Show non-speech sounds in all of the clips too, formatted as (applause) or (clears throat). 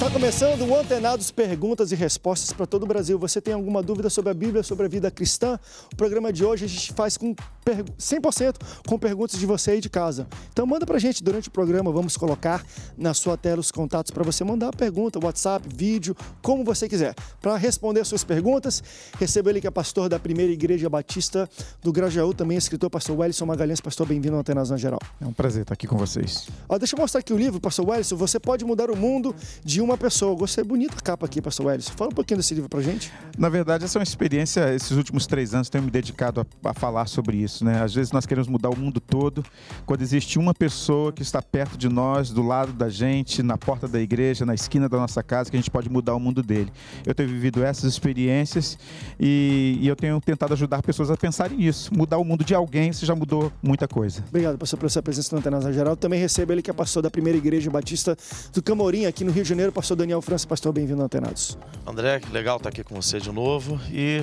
Está começando o Antenados Perguntas e Respostas para todo o Brasil. Você tem alguma dúvida sobre a Bíblia, sobre a vida cristã? O programa de hoje a gente faz com 100% com perguntas de você aí de casa. Então manda para a gente durante o programa, vamos colocar na sua tela os contatos para você mandar a pergunta, WhatsApp, vídeo, como você quiser. Para responder suas perguntas, recebo ele que é pastor da Primeira Igreja Batista do Grajaú, também é escritor, pastor Wellison Magalhães. Pastor, bem-vindo ao Antenados na Geral. É um prazer estar aqui com vocês. Ó, deixa eu mostrar aqui o livro, pastor Wellison. Você pode mudar o mundo de uma uma pessoa. Gostei, bonita a capa aqui, pastor Welles. Fala um pouquinho desse livro pra gente. Na verdade, essa é uma experiência, esses últimos três anos tenho me dedicado a, a falar sobre isso, né? Às vezes nós queremos mudar o mundo todo, quando existe uma pessoa que está perto de nós, do lado da gente, na porta da igreja, na esquina da nossa casa, que a gente pode mudar o mundo dele. Eu tenho vivido essas experiências e, e eu tenho tentado ajudar pessoas a pensarem nisso. Mudar o mundo de alguém, você já mudou muita coisa. Obrigado, pastor, pela sua presença no Antenas Geral. Também recebo ele que é pastor da primeira igreja batista do Camorim, aqui no Rio de Janeiro, pastor Daniel França. Pastor, bem-vindo ao Antenados. André, que legal estar aqui com você de novo e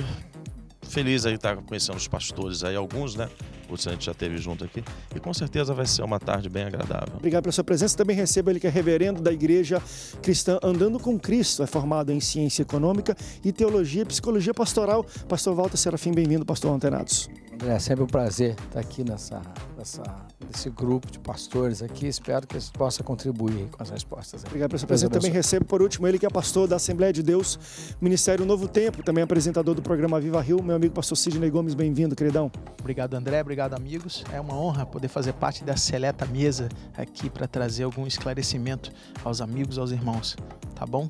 feliz aí estar conhecendo os pastores aí, alguns, né? Outros a gente já teve junto aqui. E com certeza vai ser uma tarde bem agradável. Obrigado pela sua presença. Também recebo ele que é reverendo da Igreja Cristã Andando com Cristo. É formado em Ciência Econômica e Teologia e Psicologia Pastoral. Pastor Walter Serafim, bem-vindo, pastor Antenados. É sempre um prazer estar aqui nessa, nessa, nesse grupo de pastores aqui. Espero que você possa contribuir com as respostas. Aí. Obrigado pela sua presença. Também recebo, por último, ele que é pastor da Assembleia de Deus, Ministério Novo Tempo, também apresentador do programa Viva Rio, meu amigo pastor Sidney Gomes. Bem-vindo, queridão. Obrigado, André. Obrigado, amigos. É uma honra poder fazer parte dessa seleta mesa aqui para trazer algum esclarecimento aos amigos, aos irmãos. Tá bom?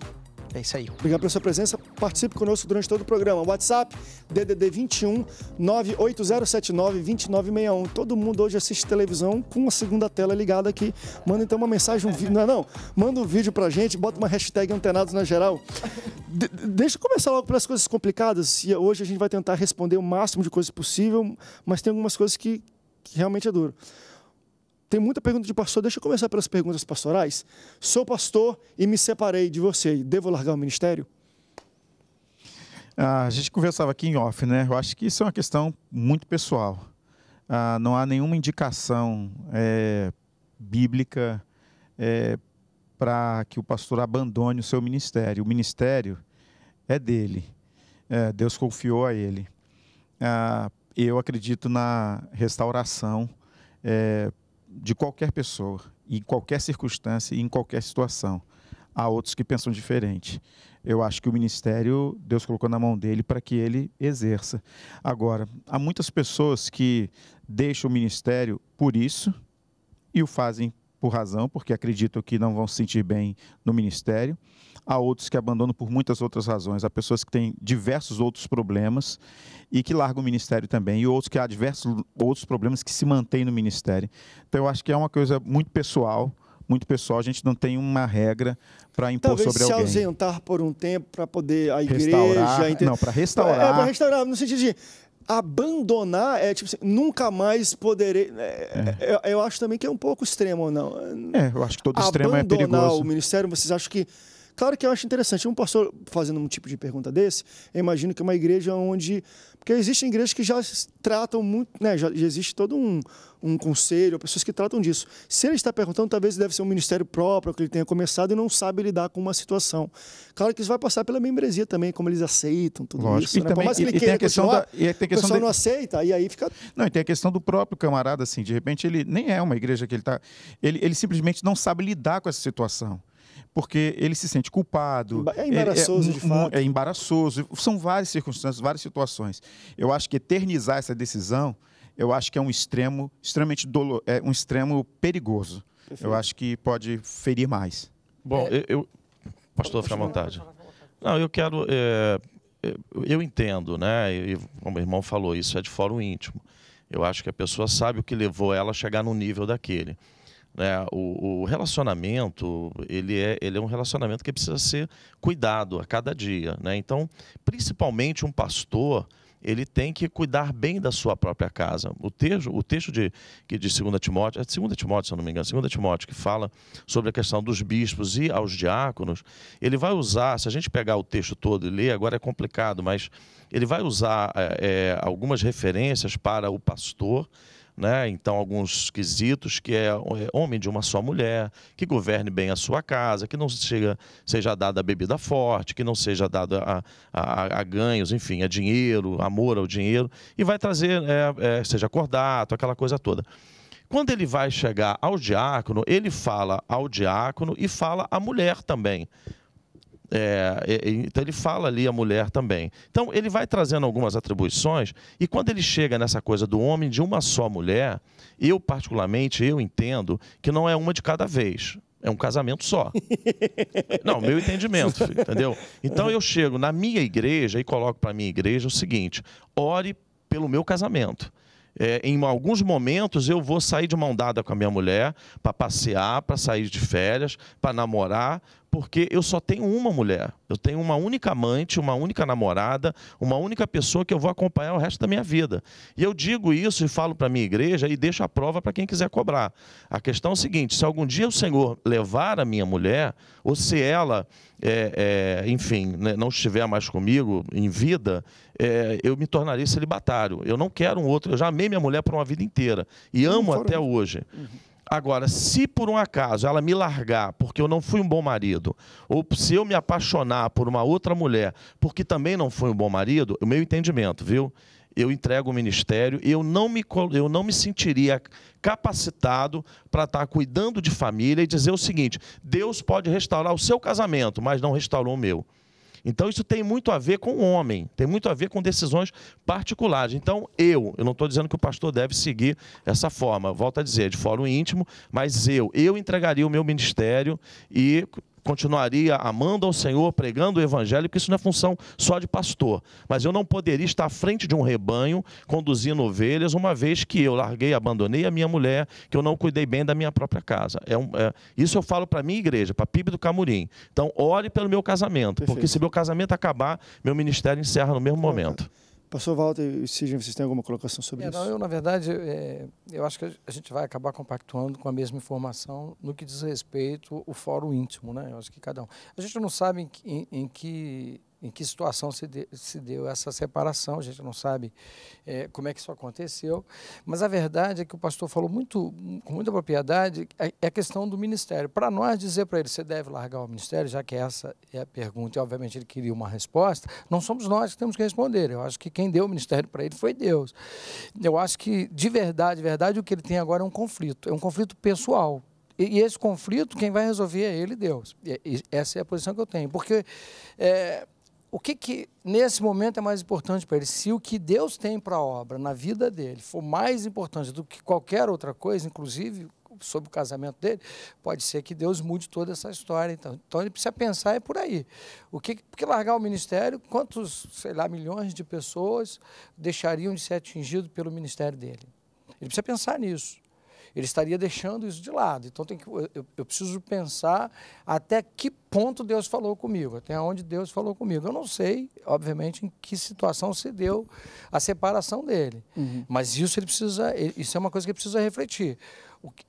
É isso aí. Obrigado pela sua presença. Participe conosco durante todo o programa. WhatsApp, DDD 21 98079 2961. Todo mundo hoje assiste televisão com a segunda tela ligada aqui. Manda então uma mensagem, um vídeo. Não é não? Manda um vídeo pra gente, bota uma hashtag antenados na geral. De deixa eu começar logo pelas coisas complicadas. E hoje a gente vai tentar responder o máximo de coisas possível, mas tem algumas coisas que, que realmente é duro. Tem muita pergunta de pastor. Deixa eu começar pelas perguntas pastorais. Sou pastor e me separei de você. Devo largar o ministério? Ah, a gente conversava aqui em off, né? Eu acho que isso é uma questão muito pessoal. Ah, não há nenhuma indicação é, bíblica é, para que o pastor abandone o seu ministério. O ministério é dele. É, Deus confiou a ele. Ah, eu acredito na restauração é, de qualquer pessoa, em qualquer circunstância e em qualquer situação. Há outros que pensam diferente. Eu acho que o ministério Deus colocou na mão dele para que ele exerça. Agora, há muitas pessoas que deixam o ministério por isso e o fazem por razão, porque acreditam que não vão se sentir bem no ministério há outros que abandonam por muitas outras razões. Há pessoas que têm diversos outros problemas e que largam o ministério também, e outros que há diversos outros problemas que se mantêm no ministério. Então, eu acho que é uma coisa muito pessoal, muito pessoal. A gente não tem uma regra para impor Talvez sobre alguém. Talvez se ausentar por um tempo para poder a igreja... Restaurar, não, para restaurar. É, para restaurar, no sentido de abandonar é tipo assim, nunca mais poderei. É, é. Eu, é, eu, acho também que é um pouco extremo, não? É, eu acho que todo abandonar extremo é perigoso. Abandonar o ministério, vocês acham que Claro que eu acho interessante. Um pastor fazendo um tipo de pergunta desse, eu imagino que é uma igreja onde. Porque existem igrejas que já tratam muito, né? Já, já existe todo um, um conselho, pessoas que tratam disso. Se ele está perguntando, talvez deve ser um ministério próprio que ele tenha começado e não sabe lidar com uma situação. Claro que isso vai passar pela membresia também, como eles aceitam tudo Lógico. isso. E né? também, Por mais que ele e, queira continuar, da, e tem a questão o pessoal de... não aceita, e aí fica... Não, e tem a questão do próprio camarada, assim, de repente ele nem é uma igreja que ele está... Ele, ele simplesmente não sabe lidar com essa situação porque ele se sente culpado. É embaraçoso, é, de fato. É embaraçoso. São várias circunstâncias, várias situações. Eu acho que eternizar essa decisão, eu acho que é um extremo extremamente dolor é um extremo perigoso. Perfeito. Eu acho que pode ferir mais. Bom, é... eu, eu... pastor, fica à vontade. Não, eu quero. É... eu entendo, né? E, como o irmão falou, isso é de fórum íntimo. Eu acho que a pessoa sabe o que levou ela a chegar no nível daquele. É, o, o, relacionamento, ele é, ele é um relacionamento que precisa ser cuidado a cada dia. Né? Então, principalmente um pastor, ele tem que cuidar bem da sua própria casa. O texto, o texto de, de 2 Timóteo, é 2 Timóteo, se eu não me engano, 2 Timóteo, que fala sobre a questão dos bispos e aos diáconos, ele vai usar, se a gente pegar o texto todo e ler, agora é complicado, mas ele vai usar é, é algumas referências para o pastor, né? Então, alguns quesitos que é, é homem de uma só mulher, que governe bem a sua casa, que não seja, seja dada bebida forte, que não seja dada a, a, a ganhos, enfim, a dinheiro, amor ao dinheiro, e vai trazer, é, é, seja cordato, aquela coisa toda. Quando ele vai chegar ao diácono, ele fala ao diácono e fala à mulher também. É, então ele fala ali a mulher também. Então ele vai trazendo algumas atribuições e quando ele chega nessa coisa do homem de uma só mulher, eu particularmente eu entendo que não é uma de cada vez. É um casamento só. (laughs) Não, meu entendimento, filho, entendeu? Então eu chego na minha igreja e coloco para minha igreja o seguinte: ore pelo meu casamento. É, em alguns momentos eu vou sair de mão dada com a minha mulher para passear, para sair de férias, para namorar, porque eu só tenho uma mulher. Eu tenho uma única amante, uma única namorada, uma única pessoa que eu vou acompanhar o resto da minha vida. E eu digo isso e falo para a minha igreja e deixo a prova para quem quiser cobrar. A questão é a seguinte: se algum dia o Senhor levar a minha mulher, ou se ela, é, é, enfim, né, não estiver mais comigo em vida, é, eu me tornarei celibatário. Eu não quero um outro. Eu já amei minha mulher por uma vida inteira e amo até hoje. Uhum. Agora, se por um acaso ela me largar porque eu não fui um bom marido, ou se eu me apaixonar por uma outra mulher porque também não fui um bom marido, o meu entendimento, viu? Eu entrego o ministério, eu não me, eu não me sentiria capacitado para estar tá cuidando de família e dizer o seguinte: Deus pode restaurar o seu casamento, mas não restaurou o meu. Então isso tem muito a ver com o homem, tem muito a ver com decisões particulares. Então eu, eu não estou dizendo que o pastor deve seguir essa forma, volto a dizer, de fórum íntimo, mas eu, eu entregaria o meu ministério e continuaria amando ao Senhor, pregando o Evangelho, porque isso não é função só de pastor. Mas eu não poderia estar à frente de um rebanho conduzindo ovelhas, uma vez que eu larguei, abandonei a minha mulher, que eu não cuidei bem da minha própria casa. É, um, é isso eu falo para a minha igreja, para a PIB do Camurim. Então, ore pelo meu casamento, Perfeito. porque se meu casamento acabar, meu ministério encerra no mesmo momento. Pastor Walter e Sidney, vocês têm alguma colocação sobre é, isso? Não, eu, na verdade, é, eu acho que a gente vai acabar compactuando com a mesma informação no que diz respeito ao fórum íntimo, né? Eu acho que cada um. A gente não sabe em, em, em que em que situação se, de, se deu essa separação, a gente não sabe é, como é que isso aconteceu, mas a verdade é que o pastor falou muito, com muita propriedade é a, é a questão do ministério. Para nós dizer para ele, você deve largar o ministério, já que essa é a pergunta, e obviamente ele queria uma resposta, não somos nós que temos que responder. Eu acho que quem deu o ministério para ele foi Deus. Eu acho que, de verdade, de verdade, o que ele tem agora é um conflito, é um conflito pessoal, e, esse conflito, quem vai resolver é ele, Deus. E essa é a posição que eu tenho. Porque é, o que, que nesse momento é mais importante para ele? Se o que Deus tem para a obra na vida dele for mais importante do que qualquer outra coisa, inclusive sobre o casamento dele, pode ser que Deus mude toda essa história. Então, então ele precisa pensar é por aí. O que, porque largar o ministério, quantos, sei lá, milhões de pessoas deixariam de ser atingidos pelo ministério dele? Ele precisa pensar nisso ele estaria deixando isso de lado. Então tem que, eu, eu preciso pensar até que ponto Deus falou comigo, até onde Deus falou comigo. Eu não sei, obviamente, em que situação se deu a separação dele. Uhum. Mas isso ele precisa, isso é uma coisa que ele precisa refletir.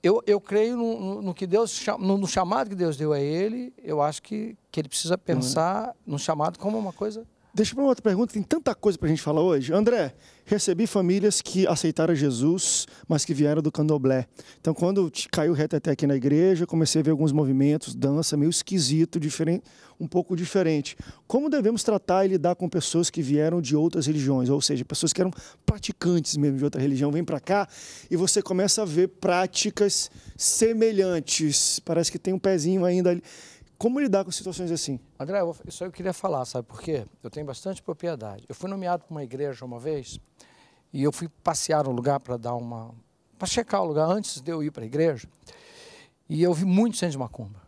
Eu, eu creio no, no, que Deus no, no, chamado que Deus deu a ele. Eu acho que, que ele precisa uhum. pensar uhum. no chamado como uma coisa Deixa para outra pergunta, tem tanta coisa para a gente falar hoje. André, recebi famílias que aceitaram Jesus, mas que vieram do candomblé. Então, quando caiu reto até aqui na igreja, comecei a ver alguns movimentos, dança meio esquisito, diferente, um pouco diferente. Como devemos tratar e lidar com pessoas que vieram de outras religiões? Ou seja, pessoas que eram praticantes mesmo de outra religião, vêm para cá e você começa a ver práticas semelhantes. Parece que tem um pezinho ainda ali. Como lidar com situações assim? André, isso eu queria falar, sabe por quê? Eu tenho bastante propriedade. Eu fui nomeado para uma igreja uma vez e eu fui passear no lugar para dar uma. para checar o lugar antes de eu ir para a igreja. E eu vi muito centros de macumba.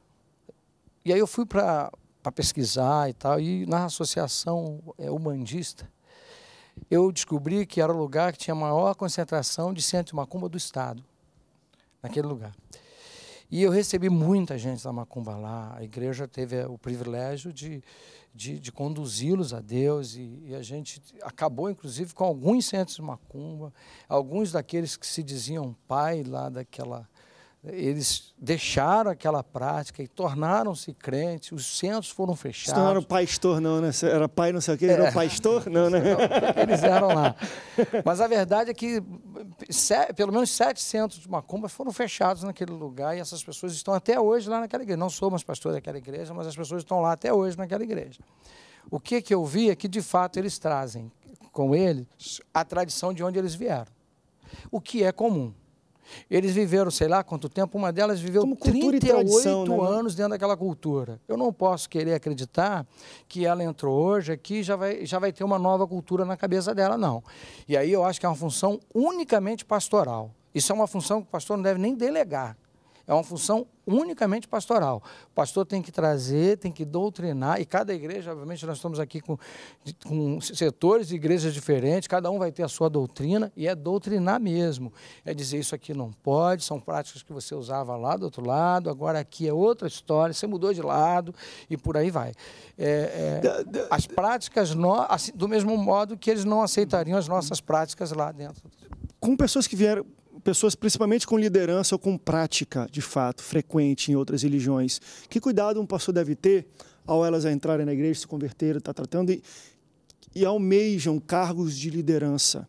E aí eu fui para pesquisar e tal, e na associação é, humandista, eu descobri que era o lugar que tinha a maior concentração de centro de macumba do Estado, naquele lugar. E eu recebi muita gente da Macumba lá. A igreja teve eh, o privilégio de, de, de conduzi-los a Deus. E, e, a gente acabou, inclusive, com alguns centros de Macumba, alguns daqueles que se diziam pai lá daquela, eles deixaram aquela prática e tornaram-se crentes, os centros foram fechados. Isso não era pastor, não, né? Era pai, não sei o quê, é, era pastor, não, né? Não, eles eram lá. Mas a verdade é que pelo menos sete centros de macumba foram fechados naquele lugar e essas pessoas estão até hoje lá naquela igreja. Não sou mais pastor daquela igreja, mas as pessoas estão lá até hoje naquela igreja. O que, que eu vi é que, de fato, eles trazem com eles a tradição de onde eles vieram, o que é comum. Eles viveram, sei lá quanto tempo, uma delas viveu 38 tradição, né? anos dentro daquela cultura. Eu não posso querer acreditar que ela entrou hoje aqui e já vai, já vai ter uma nova cultura na cabeça dela, não. E aí eu acho que é uma função unicamente pastoral. Isso é uma função que o pastor não deve nem delegar. É uma função unicamente pastoral. O pastor tem que trazer, tem que doutrinar, e cada igreja, obviamente, nós estamos aqui com, com setores de igrejas diferentes, cada um vai ter a sua doutrina, e é doutrinar mesmo. É dizer isso aqui não pode, são práticas que você usava lá do outro lado, agora aqui é outra história, você mudou de lado, e por aí vai. É, é, as práticas, no, assim, do mesmo modo que eles não aceitariam as nossas práticas lá dentro. Com pessoas que vieram pessoas principalmente com liderança ou com prática, de fato, frequente em outras religiões. Que cuidado um pastor deve ter ao elas entrarem na igreja, se converterem, está tratando e, e almejam cargos de liderança?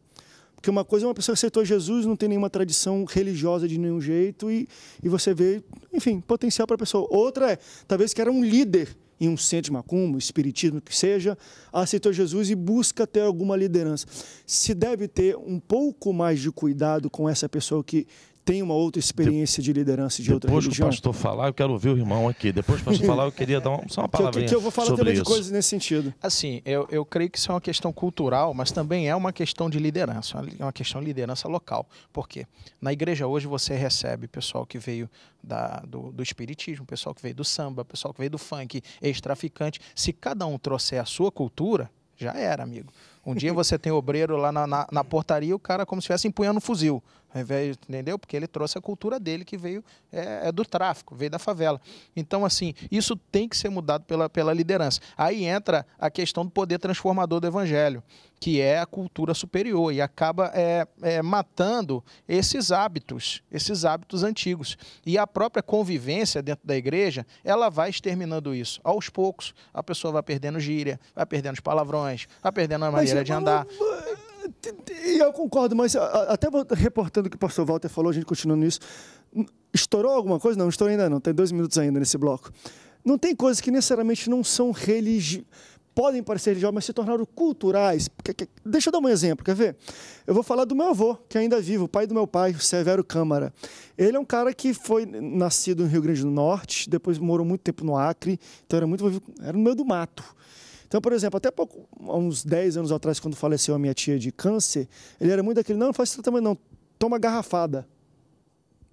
Porque uma coisa é uma pessoa que aceitou Jesus, não tem nenhuma tradição religiosa de nenhum jeito e, e você vê, enfim, potencial para a pessoa. Outra é, talvez que era um líder em um centro de macumba, espiritismo, que seja, aceitou Jesus e busca ter alguma liderança. Se deve ter um pouco mais de cuidado com essa pessoa que tem uma outra experiência de, de liderança de outra religião. Depois que o pastor falar, eu quero ouvir o irmão aqui. Depois que o pastor falar, eu queria dar uma, só uma palavrinha que, que eu vou falar sobre também isso. de coisas nesse sentido. Assim, eu, eu creio que isso é uma questão cultural, mas também é uma questão de liderança, é uma questão de liderança local. Por quê? Na igreja hoje você recebe pessoal que veio da, do, do espiritismo, pessoal que veio do samba, pessoal que veio do funk, ex-traficante. Se cada um trouxer a sua cultura, já era, amigo um dia você tem obreiro lá na, na, na portaria, o cara como se estivesse empunhando um fuzil. Entendeu? Porque ele trouxe a cultura dele que veio é, é, do tráfico, veio da favela. Então, assim, isso tem que ser mudado pela, pela liderança. Aí entra a questão do poder transformador do evangelho que é a cultura superior, e acaba é, é, matando esses hábitos, esses hábitos antigos. E a própria convivência dentro da igreja, ela vai exterminando isso. Aos poucos, a pessoa vai perdendo gíria, vai perdendo os palavrões, vai perdendo a maneira mas, de andar. E eu concordo, mas ah, ah, até reportando o que o pastor Walter falou, a gente continuando nisso. Estourou alguma coisa? Não, estourou ainda não. Tem dois minutos ainda nesse bloco. Não tem coisas que necessariamente não são religiosas podem parecer religiosas, mas se tornaram culturais. Deixa eu dar um exemplo, quer ver? Eu vou falar do meu avô, que ainda é vivo, o pai do meu pai, Severo Câmara. Ele é um cara que foi nascido no Rio Grande do Norte, depois morou muito tempo no Acre, então era muito era no meio do mato. Então, por exemplo, até pouco, há uns 10 anos atrás, quando faleceu a minha tia de câncer, ele era muito daquele, não, não faz tratamento não, toma garrafada.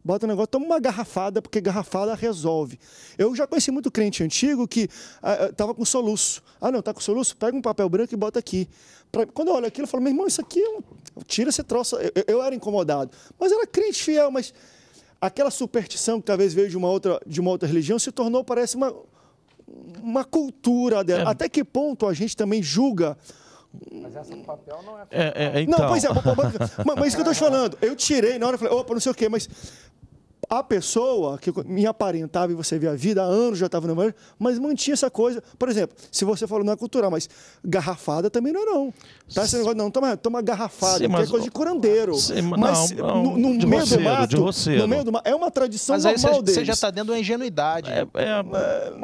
Bota um negócio, toma uma garrafada, porque garrafada resolve. Eu já conheci muito crente antigo que estava ah, ah, tava com soluço. Ah, não, tá com soluço? Pega um papel branco e bota aqui. Pra, quando eu olho aquilo, eu falo, meu irmão, isso aqui é um... Tira esse troço. Eu, eu era incomodado. Mas era crente fiel, mas aquela superstição que talvez veio de uma outra, de uma outra religião se tornou, parece, uma, uma cultura dela. É. Até que ponto a gente também julga mas essa papel não é. é, é então. Não, pois é, mas, mas isso que eu estou te falando. Eu tirei na hora, e falei, opa, não sei o quê, mas a pessoa que me aparentava e você via a vida há anos já estava no evangelho, mas mantinha essa coisa. Por exemplo, se você falou não é cultural, mas garrafada também não é não. Tá esse negócio não, toma, toma garrafada, Sim, é mas, é coisa de curandeiro. Sim, mas não, não, no, no meio roceiro, do mato, no meio do mato, é uma tradição mas normal cê, deles. Você já está dentro uma ingenuidade. É, é, é,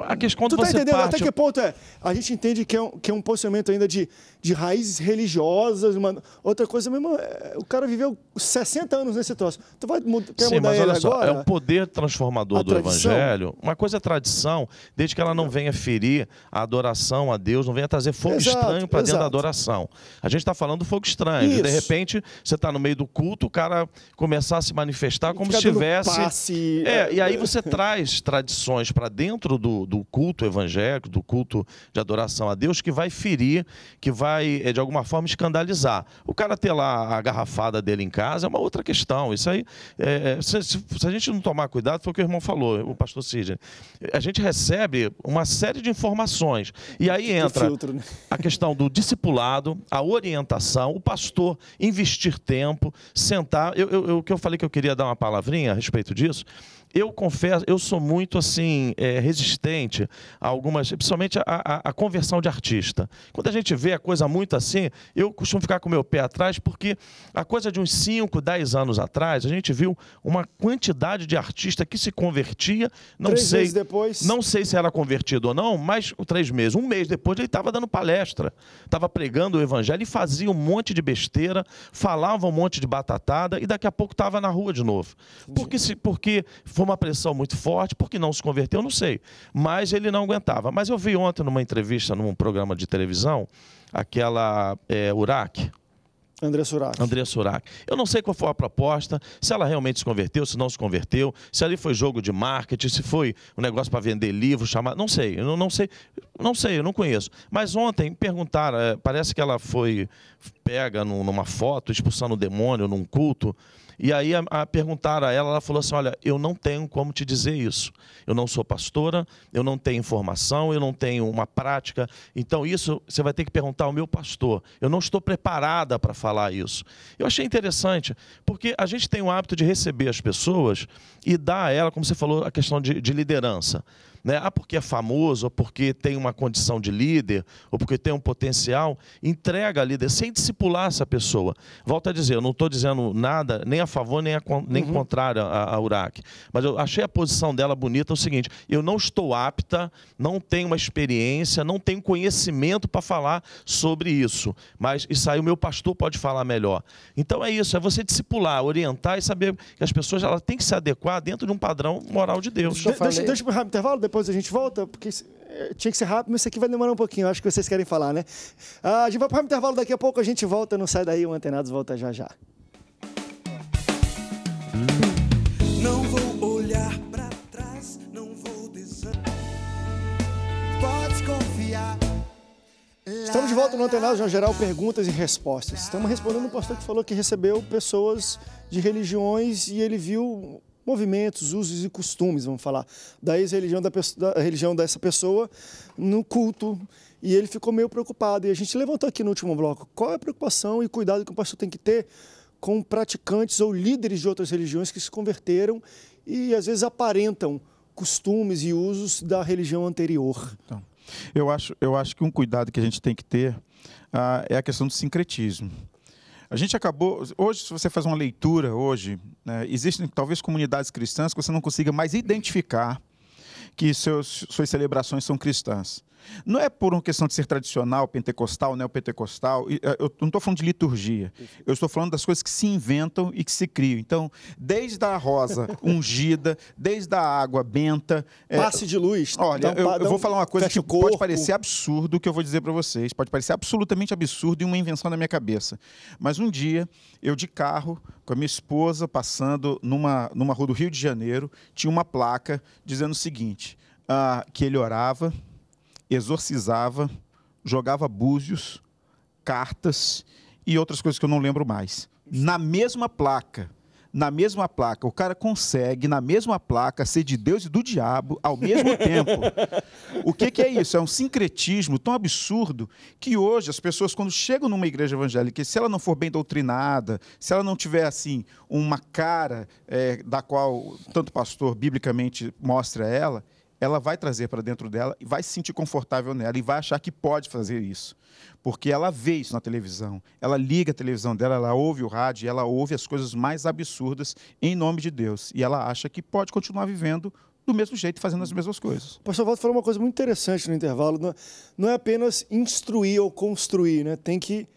a questão tu tá entendendo parte... até que ponto é? A gente entende que é um, que é um posicionamento ainda de, de raízes religiosas, uma, outra coisa mesmo, é, o cara viveu 60 anos nesse troço. Tu vai quer Sim, mudar ele agora? É o é né? poder transformador do Evangelho. Uma coisa é tradição, desde que ela não venha ferir a adoração a Deus, não venha trazer fogo exato, estranho para dentro da adoração. A gente está falando do fogo estranho. Isso. De repente, você está no meio do culto, o cara começar a se manifestar como se tivesse. Passe... É, é, e aí você traz tradições para dentro do, do culto evangélico, do culto de adoração a Deus, que vai ferir, que vai, eh, de alguma forma, escandalizar. O cara ter lá a garrafada dele em casa é uma outra questão. Isso aí, é, se, se a gente gente não tomar cuidado, foi o que o irmão falou, o pastor Sidney. A gente recebe uma série de informações. E aí entra filtro, né? a questão do discipulado, a orientação, o pastor investir tempo, sentar. Eu, eu, eu, que eu falei que eu queria dar uma palavrinha a respeito disso, eu confesso, eu sou muito assim é, resistente a algumas, principalmente a, a, a, conversão de artista. Quando a gente vê a coisa muito assim, eu costumo ficar com o meu pé atrás, porque a coisa de uns 5, 10 anos atrás, a gente viu uma quantidade de artista que se convertia, não três sei. depois. Não sei se era convertido ou não, mas três meses, um mês depois, ele estava dando palestra, estava pregando o evangelho e fazia um monte de besteira, falava um monte de batatada e daqui a pouco estava na rua de novo. Porque, se, porque foi foi uma pressão muito forte, porque não se converteu, não sei. Mas ele não aguentava. Mas eu vi ontem numa entrevista, num programa de televisão, aquela é, Urac, André Surak. André Surak. Eu não sei qual foi a proposta, se ela realmente se converteu, se não se converteu, se ali foi jogo de marketing, se foi um negócio para vender livro, chamar. Não sei, eu não, sei, não sei, eu não conheço. Mas ontem perguntaram, é, parece que ela foi pega numa foto, expulsando o demônio num culto. E aí a, a perguntaram a ela, ela falou assim: Olha, eu não tenho como te dizer isso. Eu não sou pastora, eu não tenho informação, eu não tenho uma prática. Então, isso você vai ter que perguntar ao meu pastor. Eu não estou preparada para falar isso. Eu achei interessante, porque a gente tem o hábito de receber as pessoas e dar a ela, como você falou, a questão de, de liderança né? Ah, porque é famoso, ou porque tem uma condição de líder, ou porque tem um potencial, entrega a líder sem discipular essa pessoa. Volto a dizer, eu não estou dizendo nada nem a favor nem, a, nem uhum. contrário a, a Urac, mas eu achei a posição dela bonita é o seguinte: eu não estou apta, não tenho uma experiência, não tenho conhecimento para falar sobre isso, mas isso aí o meu pastor pode falar melhor. Então é isso, é você discipular, orientar e saber que as pessoas têm que se adequar dentro de um padrão moral de Deus. De, deixa, deixa eu um intervalo, depois depois a gente volta, porque eh, tinha que ser rápido, mas isso aqui vai demorar um pouquinho, acho que vocês querem falar, né? Ah, a gente vai para o intervalo daqui a pouco, a gente volta, não sai daí, o Antenados volta já já. Não vou olhar para trás, não vou Pode confiar. Estamos de volta no Antenados João Geral Perguntas e Respostas. Estamos respondendo um pastor que falou que recebeu pessoas de religiões e ele viu movimentos, usos e costumes, vamos falar, da ex-religião da, da religião dessa pessoa no culto. E ele ficou meio preocupado. E a gente levantou aqui no último bloco qual é a preocupação e cuidado que o pastor tem que ter com praticantes ou líderes de outras religiões que se converteram e às vezes aparentam costumes e usos da religião anterior. Então, eu, acho, eu acho que um cuidado que a gente tem que ter ah, é a questão do sincretismo. A gente acabou. Hoje, se você faz uma leitura hoje, né, existem talvez comunidades cristãs que você não consiga mais identificar que seus, suas celebrações são cristãs. Não é por uma questão de ser tradicional, pentecostal, neopentecostal. Eh, eu não estou falando de liturgia. Eu estou falando das coisas que se inventam e que se criam. Então, desde a rosa (laughs) ungida, desde a água benta. Eh, Passe é... de luz. Olha, então, eu, eu, vou falar uma coisa que pode parecer absurdo que eu vou dizer para vocês. Pode parecer absolutamente absurdo e uma invenção da minha cabeça. Mas um dia, eu de carro, com a minha esposa, passando numa, numa rua do Rio de Janeiro, tinha uma placa dizendo o seguinte: ah, que ele orava exorcizava, jogava búzios, cartas e outras coisas que eu não lembro mais. Na mesma placa. Na mesma placa, o cara consegue, na mesma placa, ser de Deus e do diabo ao mesmo (laughs) tempo. O que, que é isso? É um sincretismo tão absurdo que hoje as pessoas, quando chegam numa igreja evangélica, se ela não for bem doutrinada, se ela não tiver assim uma cara é, da qual tanto pastor biblicamente mostra ela, ela vai trazer para dentro dela e vai se sentir confortável nela e vai achar que pode fazer isso. Porque ela vê isso na televisão, ela liga a televisão dela, ela ouve o rádio, ela ouve as coisas mais absurdas em nome de Deus. E ela acha que pode continuar vivendo do mesmo jeito, fazendo as mesmas coisas. O pastor Walter falou uma coisa muito interessante no intervalo. Não é, é apenas instruir ou construir, né? Tem que,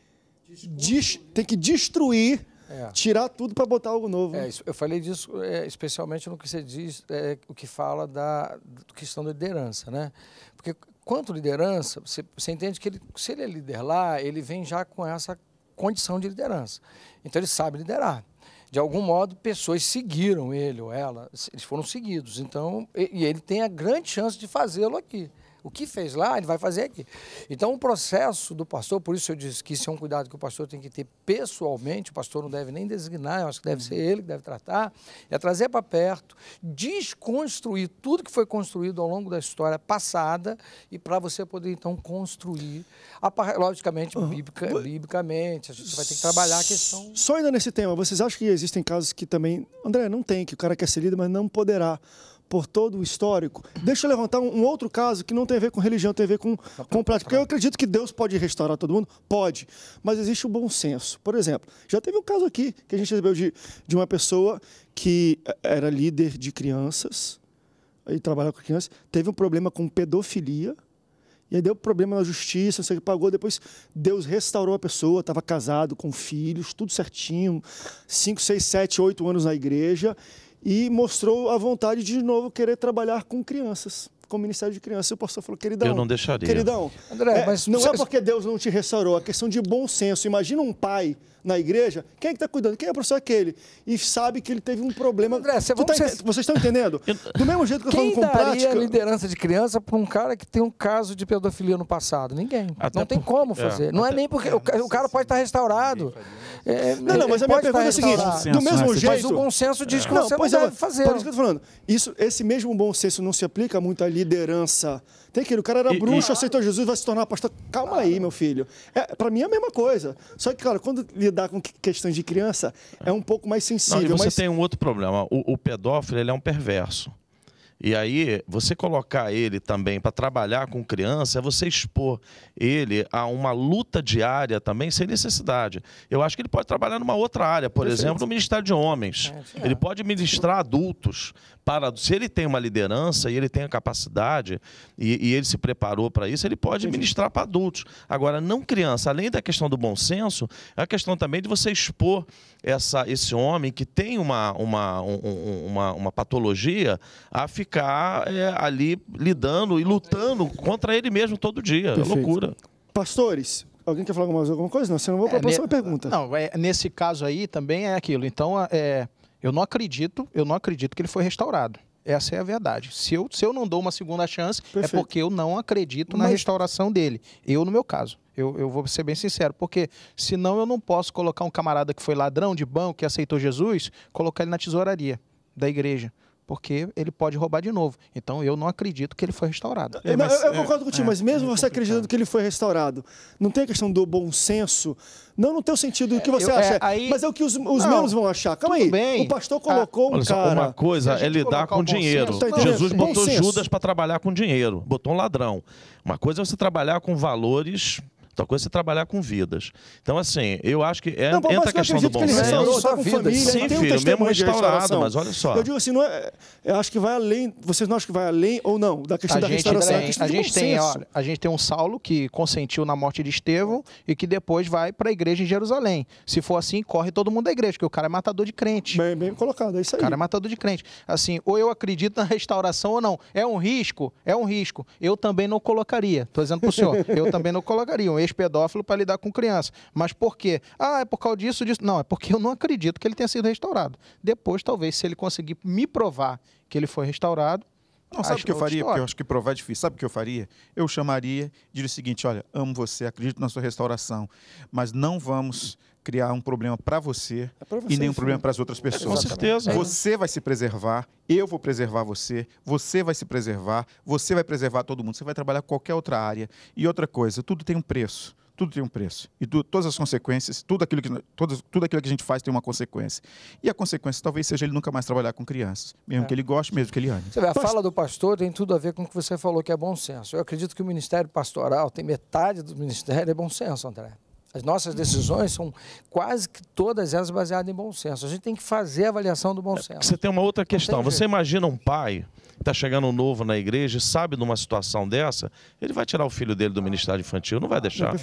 né? tem que destruir é. tirar tudo para botar algo novo. É, isso, eu falei disso é, especialmente no que você diz, é, o que fala da, da questão da liderança, né? Porque quanto liderança, você, você entende que ele, se ele é líder lá, ele vem já com essa condição de liderança. Então ele sabe liderar de algum modo, pessoas seguiram ele ou ela, eles foram seguidos. Então, e ele tem a grande chance de fazê-lo aqui. O que fez lá, ele vai fazer aqui. Então, o processo do pastor, por isso eu disse que isso é um cuidado que o pastor tem que ter pessoalmente, o pastor não deve nem designar, eu acho que deve uhum. ser ele que deve tratar, é trazer para perto, desconstruir tudo que foi construído ao longo da história passada e para você poder, então, construir, logicamente, bíblicamente. biblicamente, a gente vai ter que trabalhar a questão... Só ainda nesse tema, vocês acham que existem casos que também... André, não tem, que o cara quer ser líder, mas não poderá por todo o histórico. Deixa eu levantar um, outro caso que não tem a ver com religião, tem a ver com, com prática. Porque eu acredito que Deus pode restaurar todo mundo? Pode. Mas existe o bom senso. Por exemplo, já teve um caso aqui que a gente recebeu de, de uma pessoa que é, era líder de crianças e trabalhava com crianças, teve um problema com pedofilia. E aí deu problema na justiça, você pagou. Depois Deus restaurou a pessoa, estava casado, com filhos, tudo certinho, 5, 6, 7, 8 anos na igreja e mostrou a vontade de, de novo querer trabalhar com crianças com o Ministério de Crianças. o pastor falou, queridão. Eu não deixaria. Queridão. André, é, mas. Não é porque Deus não te restaurou, a é questão de bom senso. Imagina um pai na igreja, quem é que está cuidando? Quem é o professor aquele? E sabe que ele teve um problema. André, você tá ser... Vocês estão entendendo? Do mesmo jeito que eu quem falo com daria prática... a liderança de criança para um cara que tem um caso de pedofilia no passado? Ninguém. Até não tem como é, fazer. É. Não é nem porque... É, o cara pode estar tá restaurado. É, não, não, mas a minha tá pergunta é a seguinte. Do mesmo né? jeito... Mas o bom senso diz que não, você não é, deve fazer. Por isso que eu estou falando. Isso, esse mesmo bom senso não se aplica muito à liderança tem ir. o cara era e, bruxo, e... aceitou Jesus, vai se tornar pastor. Calma claro. aí, meu filho. É, para mim é a mesma coisa. Só que, claro, quando lidar com questões de criança, é um pouco mais sensível. Não, e você mas... tem um outro problema. O, o pedófilo, ele é um perverso. E aí, você colocar ele também para trabalhar com criança, é você expor ele a uma luta diária também sem necessidade. Eu acho que ele pode trabalhar numa outra área, por Perfeito. exemplo, no Ministério de Homens. É, ele pode ministrar adultos. Para, se ele tem uma liderança e ele tem a capacidade e, e ele se preparou para isso, ele pode ministrar para adultos. Agora, não criança. Além da questão do bom senso, é a questão também de você expor essa, esse homem que tem uma, uma, um, uma, uma patologia a ficar ficar é, ali lidando e lutando contra ele mesmo todo dia. É Perfeito. É loucura. Pastores, alguém quer falar mais alguma coisa? Não, senão eu vou para a é, próxima ne... pergunta. Não, é, nesse caso aí também é aquilo. Então, é, é, eu não acredito, eu não acredito que ele foi restaurado. Essa é a verdade. Se eu, se eu não dou uma segunda chance, é Perfeito. é porque eu não acredito Mas... na restauração dele. Eu, no meu caso. Eu, eu, vou ser bem sincero, porque senão eu não posso colocar um camarada que foi ladrão de banco, que aceitou Jesus, colocar ele na tesouraria da igreja porque ele pode roubar de novo. Então eu não acredito que ele foi restaurado. É, mas, eu, eu é, concordo contigo, é, mas mesmo é você acreditando que ele foi restaurado, não tem a questão do bom senso, não no teu sentido do que é, você eu, acha, aí... mas é o que os, os não, vão achar. Calma aí, bem. o pastor colocou ah, um cara... Uma coisa é lidar com dinheiro. Senso, tá Jesus botou Judas para trabalhar com dinheiro, botou um ladrão. Uma coisa é você trabalhar com valores Outra coisa é você trabalhar com vidas. Então, assim, eu acho que é, não, entra mas a questão do bom que ele senso. Restaurou, tá com vida. família, Sim, filho, um mesmo restaurado, mas olha só. Eu digo assim, não é, eu acho que vai além, vocês não acham que vai além ou não, da questão a da restauração, tem, é a, a gente tem, ó, A gente tem um Saulo que consentiu na morte de Estevão e que depois vai para a igreja em Jerusalém. Se for assim, corre todo mundo da igreja, porque o cara é matador de crente. Bem, bem colocado, é isso aí. O cara é matador de crente. Assim, ou eu acredito na restauração ou não. É um risco? É um risco. Eu também não colocaria. Estou dizendo para o senhor, eu também não colocaria. Um ex-pedófilo para lidar com criança. Mas por quê? Ah, é por causa disso, disso. Não, é porque eu não acredito que ele tenha sido restaurado. Depois, talvez, se ele conseguir me provar que ele foi restaurado, não, sabe o que eu faria? Porque eu acho que provar é difícil. Sabe o que eu faria? Eu chamaria e diria o seguinte: olha, amo você, acredito na sua restauração, mas não vamos criar um problema para você, é você, e nenhum problema para as outras pessoas. Com certeza. Você vai se preservar, eu vou preservar você, você vai se preservar, você vai preservar todo mundo, você vai trabalhar qualquer outra área. E outra coisa, tudo tem um preço tudo tem um preço. E tu, todas as consequências, tudo aquilo, que, tudo aquilo que a gente faz tem uma consequência. E a consequência talvez seja ele nunca mais trabalhar com crianças, mesmo é. que ele goste, mesmo que ele ame. Você vê, a Mas... fala do pastor tem tudo a ver com o que você falou, que é bom senso. Eu acredito que o ministério pastoral tem metade do ministério é bom senso, André. As nossas decisões são quase que todas elas baseadas em bom senso. A gente tem que fazer a avaliação do bom é, senso. Você tem uma outra questão. Você imagina um pai que está chegando novo na igreja e sabe de uma situação dessa, ele vai tirar o filho dele do ministério infantil, não vai deixar.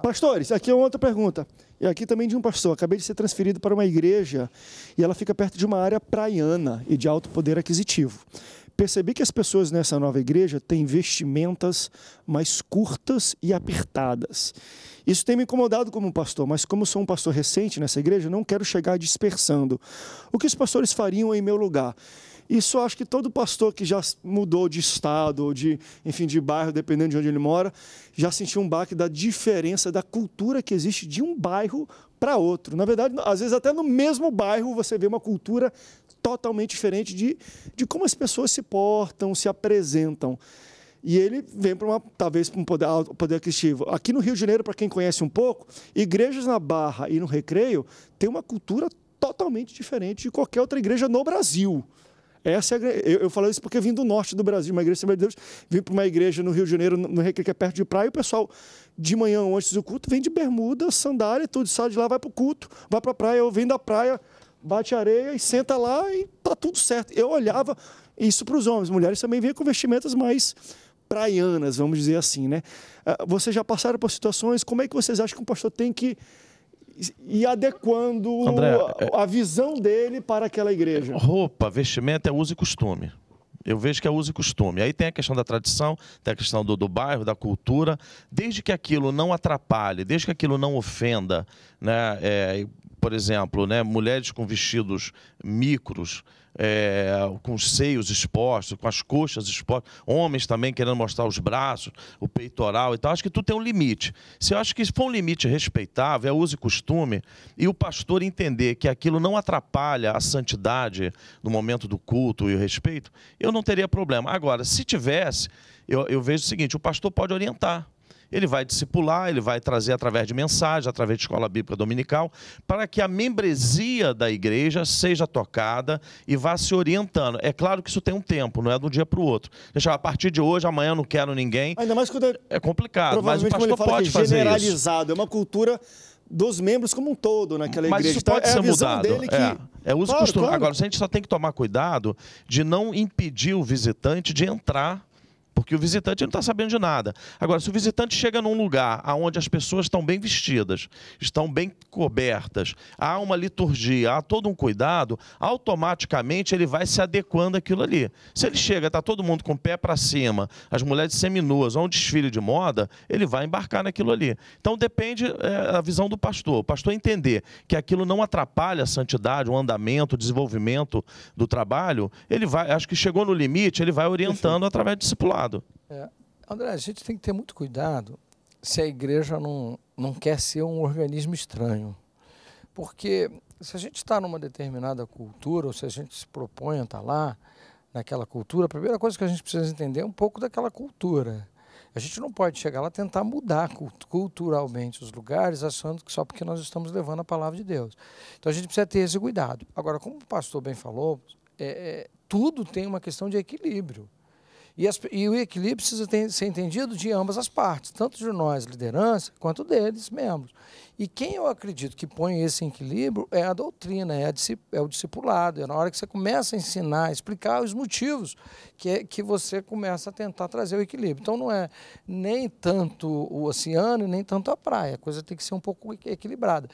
Pastores, aqui é uma outra pergunta. E aqui também de um pastor. Acabei de ser transferido para uma igreja e ela fica perto de uma área praiana e de alto poder aquisitivo. Percebi que as pessoas nessa nova igreja têm vestimentas mais curtas e apertadas. Isso tem me incomodado como pastor, mas como sou um pastor recente nessa igreja, não quero chegar dispersando. O que os pastores fariam em meu lugar? Isso acho que todo pastor que já mudou de estado ou de, enfim, de bairro, dependendo de onde ele mora, já sentiu um baque da diferença da cultura que existe de um bairro para outro. Na verdade, às vezes até no mesmo bairro você vê uma cultura totalmente diferente de, de como as pessoas se portam, se apresentam. E ele vem para uma, talvez, para um poder, poder aquisitivo. Aqui no Rio de Janeiro, para quem conhece um pouco, igrejas na Barra e no Recreio têm uma cultura totalmente diferente de qualquer outra igreja no Brasil. Essa é eu, eu falo isso porque vim do norte do Brasil, uma igreja de Deus, vim para uma igreja no Rio de Janeiro, no Recreio, que é perto de praia, e o pessoal, de manhã, antes do culto, vem de bermuda, sandália, tudo, sai de lá, vai para o culto, vai para a praia, ou vem da praia, bate areia e senta lá e tá tudo certo. Eu olhava isso para os homens, mulheres também vêm com vestimentas mais praianas, vamos dizer assim, né? Ah, vocês já passaram por situações, como é que vocês acham que um pastor tem que ir adequando André, a, é- a, visão dele para aquela igreja. Roupa, vestimenta é uso e costume. Eu vejo que é uso e costume. Aí tem a questão da tradição, tem a questão do, do bairro, da cultura. Desde que aquilo não atrapalhe, desde que aquilo não ofenda, né, é, por exemplo, né, mulheres com vestidos micros, é, com os seios expostos, com as coxas expostas, homens também querendo mostrar os braços, o peitoral e tal. Acho que tu tem um limite. Se eu acho que for um limite respeitável, é uso e costume, e o pastor entender que aquilo não atrapalha a santidade no momento do culto e o respeito, eu não teria problema. Agora, se tivesse, eu, eu vejo o seguinte: o pastor pode orientar. Ele vai discipular, ele vai trazer através de mensagem, através de escola bíblica dominical, para que a membresia da igreja seja tocada e vá se orientando. É claro que isso tem um tempo, não é de um dia para o outro. Deixa a partir de hoje, amanhã não quero ninguém. Ainda mais quando é, é complicado, mas o pastor pode é fazer generalizado, isso. é uma cultura dos membros como um todo naquela igreja. Mas isso pode então, é ser é mudado. Dele que... é. é uso claro, costume. Claro. Agora, a gente só tem que tomar cuidado de não impedir o visitante de entrar porque o visitante não está sabendo de nada. Agora, se o visitante chega num lugar onde as pessoas estão bem vestidas, estão bem cobertas, há uma liturgia, há todo um cuidado, automaticamente ele vai se adequando àquilo ali. Se ele chega, está todo mundo com o pé para cima, as mulheres seminuas, há um desfile de moda, ele vai embarcar naquilo ali. Então depende é, a visão do pastor. O pastor entender que aquilo não atrapalha a santidade, o andamento, o desenvolvimento do trabalho, ele vai, acho que chegou no limite, ele vai orientando através do discipulado lado. É. André, a gente tem que ter muito cuidado se a igreja não, não quer ser um organismo estranho. Porque se a gente está numa determinada cultura, ou se a gente se propõe a estar lá, naquela cultura, a primeira coisa que a gente precisa entender é um pouco daquela cultura. A gente não pode chegar lá tentar mudar culturalmente os lugares, achando que só porque nós estamos levando a palavra de Deus. Então a gente precisa ter esse cuidado. Agora, como o pastor bem falou, é, é, tudo tem uma questão de equilíbrio. E, as, e, o equilíbrio precisa ter, ser entendido de ambas as partes, tanto de nós, liderança, quanto deles, membros. E quem eu acredito que põe esse equilíbrio é a doutrina, é, a, é o discipulado. É na hora que você começa a ensinar, explicar os motivos que, é, que você começa a tentar trazer o equilíbrio. Então não é nem tanto o oceano e nem tanto a praia. A coisa tem que ser um pouco equilibrada.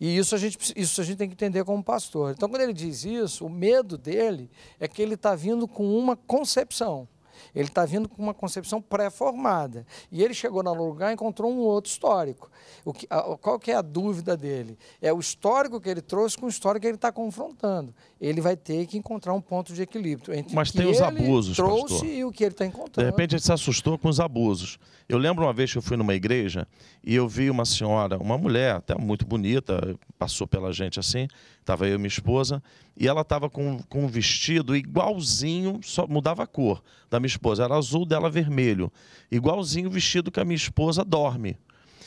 E isso a gente, isso a gente tem que entender como pastor. Então quando ele diz isso, o medo dele é que ele está vindo com uma concepção. Ele está vindo com uma concepção pré-formada. E ele chegou no lugar e encontrou um outro histórico. O que, a, qual que é a dúvida dele? É o histórico que ele trouxe com o histórico que ele está confrontando. Ele vai ter que encontrar um ponto de equilíbrio entre Mas o que tem os abusos, trouxe pastor. e o que ele está encontrando. De repente ele se assustou com os abusos. Eu lembro uma vez que eu fui numa igreja e eu vi uma senhora, uma mulher até muito bonita, passou pela gente assim, Estava eu e minha esposa, e ela estava com, com um vestido igualzinho, só mudava a cor da minha esposa. Era azul, dela vermelho. Igualzinho o vestido que a minha esposa dorme.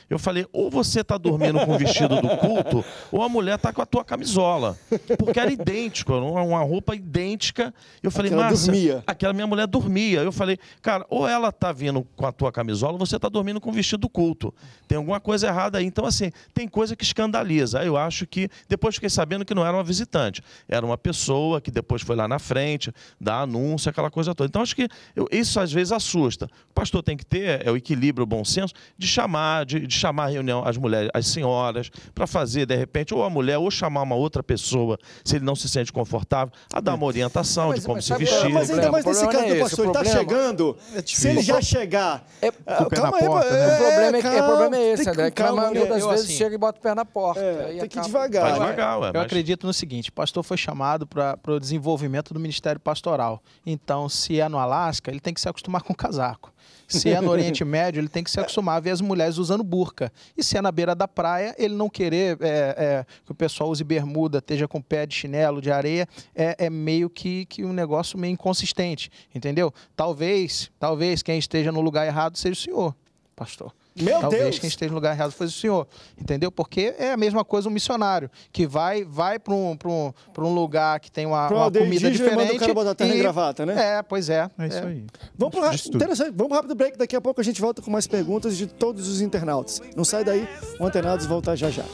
Eu falei, ou você tá dormindo com o vestido do culto, ou a mulher tá com a tua camisola. Porque era idêntico, uma roupa idêntica. Eu falei, aquela Márcia, dormia. aquela minha mulher dormia. Eu falei, cara, ou ela tá vindo com a tua camisola, ou você tá dormindo com o vestido do culto. Tem alguma coisa errada aí. Então, assim, tem coisa que escandaliza. Eu acho que. Depois fiquei sabendo que não era uma visitante, era uma pessoa que depois foi lá na frente, dá anúncio, aquela coisa toda. Então, acho que eu, isso às vezes assusta. O pastor tem que ter é, o equilíbrio, o bom senso de chamar, de, de de chamar a reunião as mulheres, as senhoras, para fazer, de repente, ou a mulher, ou chamar uma outra pessoa, se ele não se sente confortável, a dar uma orientação mas, de como mas, se vestir. É mas ainda então, mais nesse caso do pastor, é está chegando, é se ele já chegar... É, é pé calma aí, porta, né? o, problema é, calma, é, o problema é esse, né? Calma, que a maioria das vezes assim, chega e bota o pé na porta. tem que ir devagar. Vai né? devagar ué, Eu mas... acredito no seguinte, o pastor foi chamado para o desenvolvimento do ministério pastoral. Então, se é no Alasca, ele tem que se acostumar com o casaco. Se é no (laughs) Oriente Médio, ele tem que se acostumar a ver as mulheres usando burca. E se é na beira da praia, ele não querer é, é, que o pessoal use bermuda, esteja com pé de chinelo, de areia, é, é meio que, que um negócio meio inconsistente, entendeu? Talvez, talvez quem esteja no lugar errado seja o senhor, pastor. Meu Talvez Deus. quem esteja no lugar errado foi o senhor, entendeu? Porque é a mesma coisa um missionário que vai vai para um, um, um lugar que tem uma, uma comida diferente. O cara botar terra e... gravata, né? É, pois é. É isso é. aí. Vamos para interessante. Vamos rápido break. Daqui a pouco a gente volta com mais perguntas de todos os internautas. Não sai daí. O Antenados volta já já.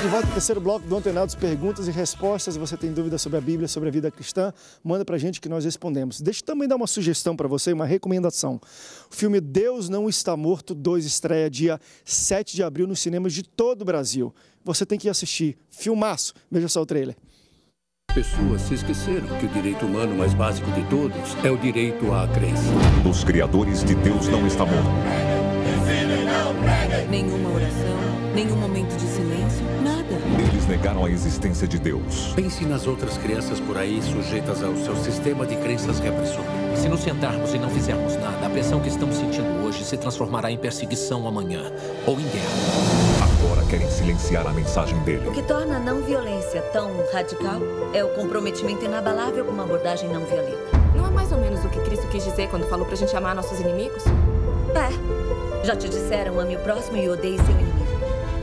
De volta ao terceiro bloco do Antenados Perguntas e Respostas. Se você tem dúvidas sobre a Bíblia, sobre a vida cristã, manda pra gente que nós respondemos. Deixa eu também dar uma sugestão para você, uma recomendação. O filme Deus Não Está Morto 2 estreia dia 7 de abril nos cinemas de todo o Brasil. Você tem que assistir. Filmaço. Veja só o trailer. Pessoas se esqueceram que o direito humano mais básico de todos é o direito à crença. Dos criadores de Deus não está morto. Nenhuma oração, nenhum momento de eles negaram a existência de Deus. Pense nas outras crianças por aí sujeitas ao seu sistema de crenças repressor. Se nos sentarmos e não fizermos nada, a pressão que estamos sentindo hoje se transformará em perseguição amanhã ou em guerra. Agora querem silenciar a mensagem dele. O que torna a não violência tão radical é o comprometimento inabalável com uma abordagem não violenta. Não é mais ou menos o que Cristo quis dizer quando falou pra gente amar nossos inimigos? É. Já te disseram, ame o próximo e odeie seu inimigo.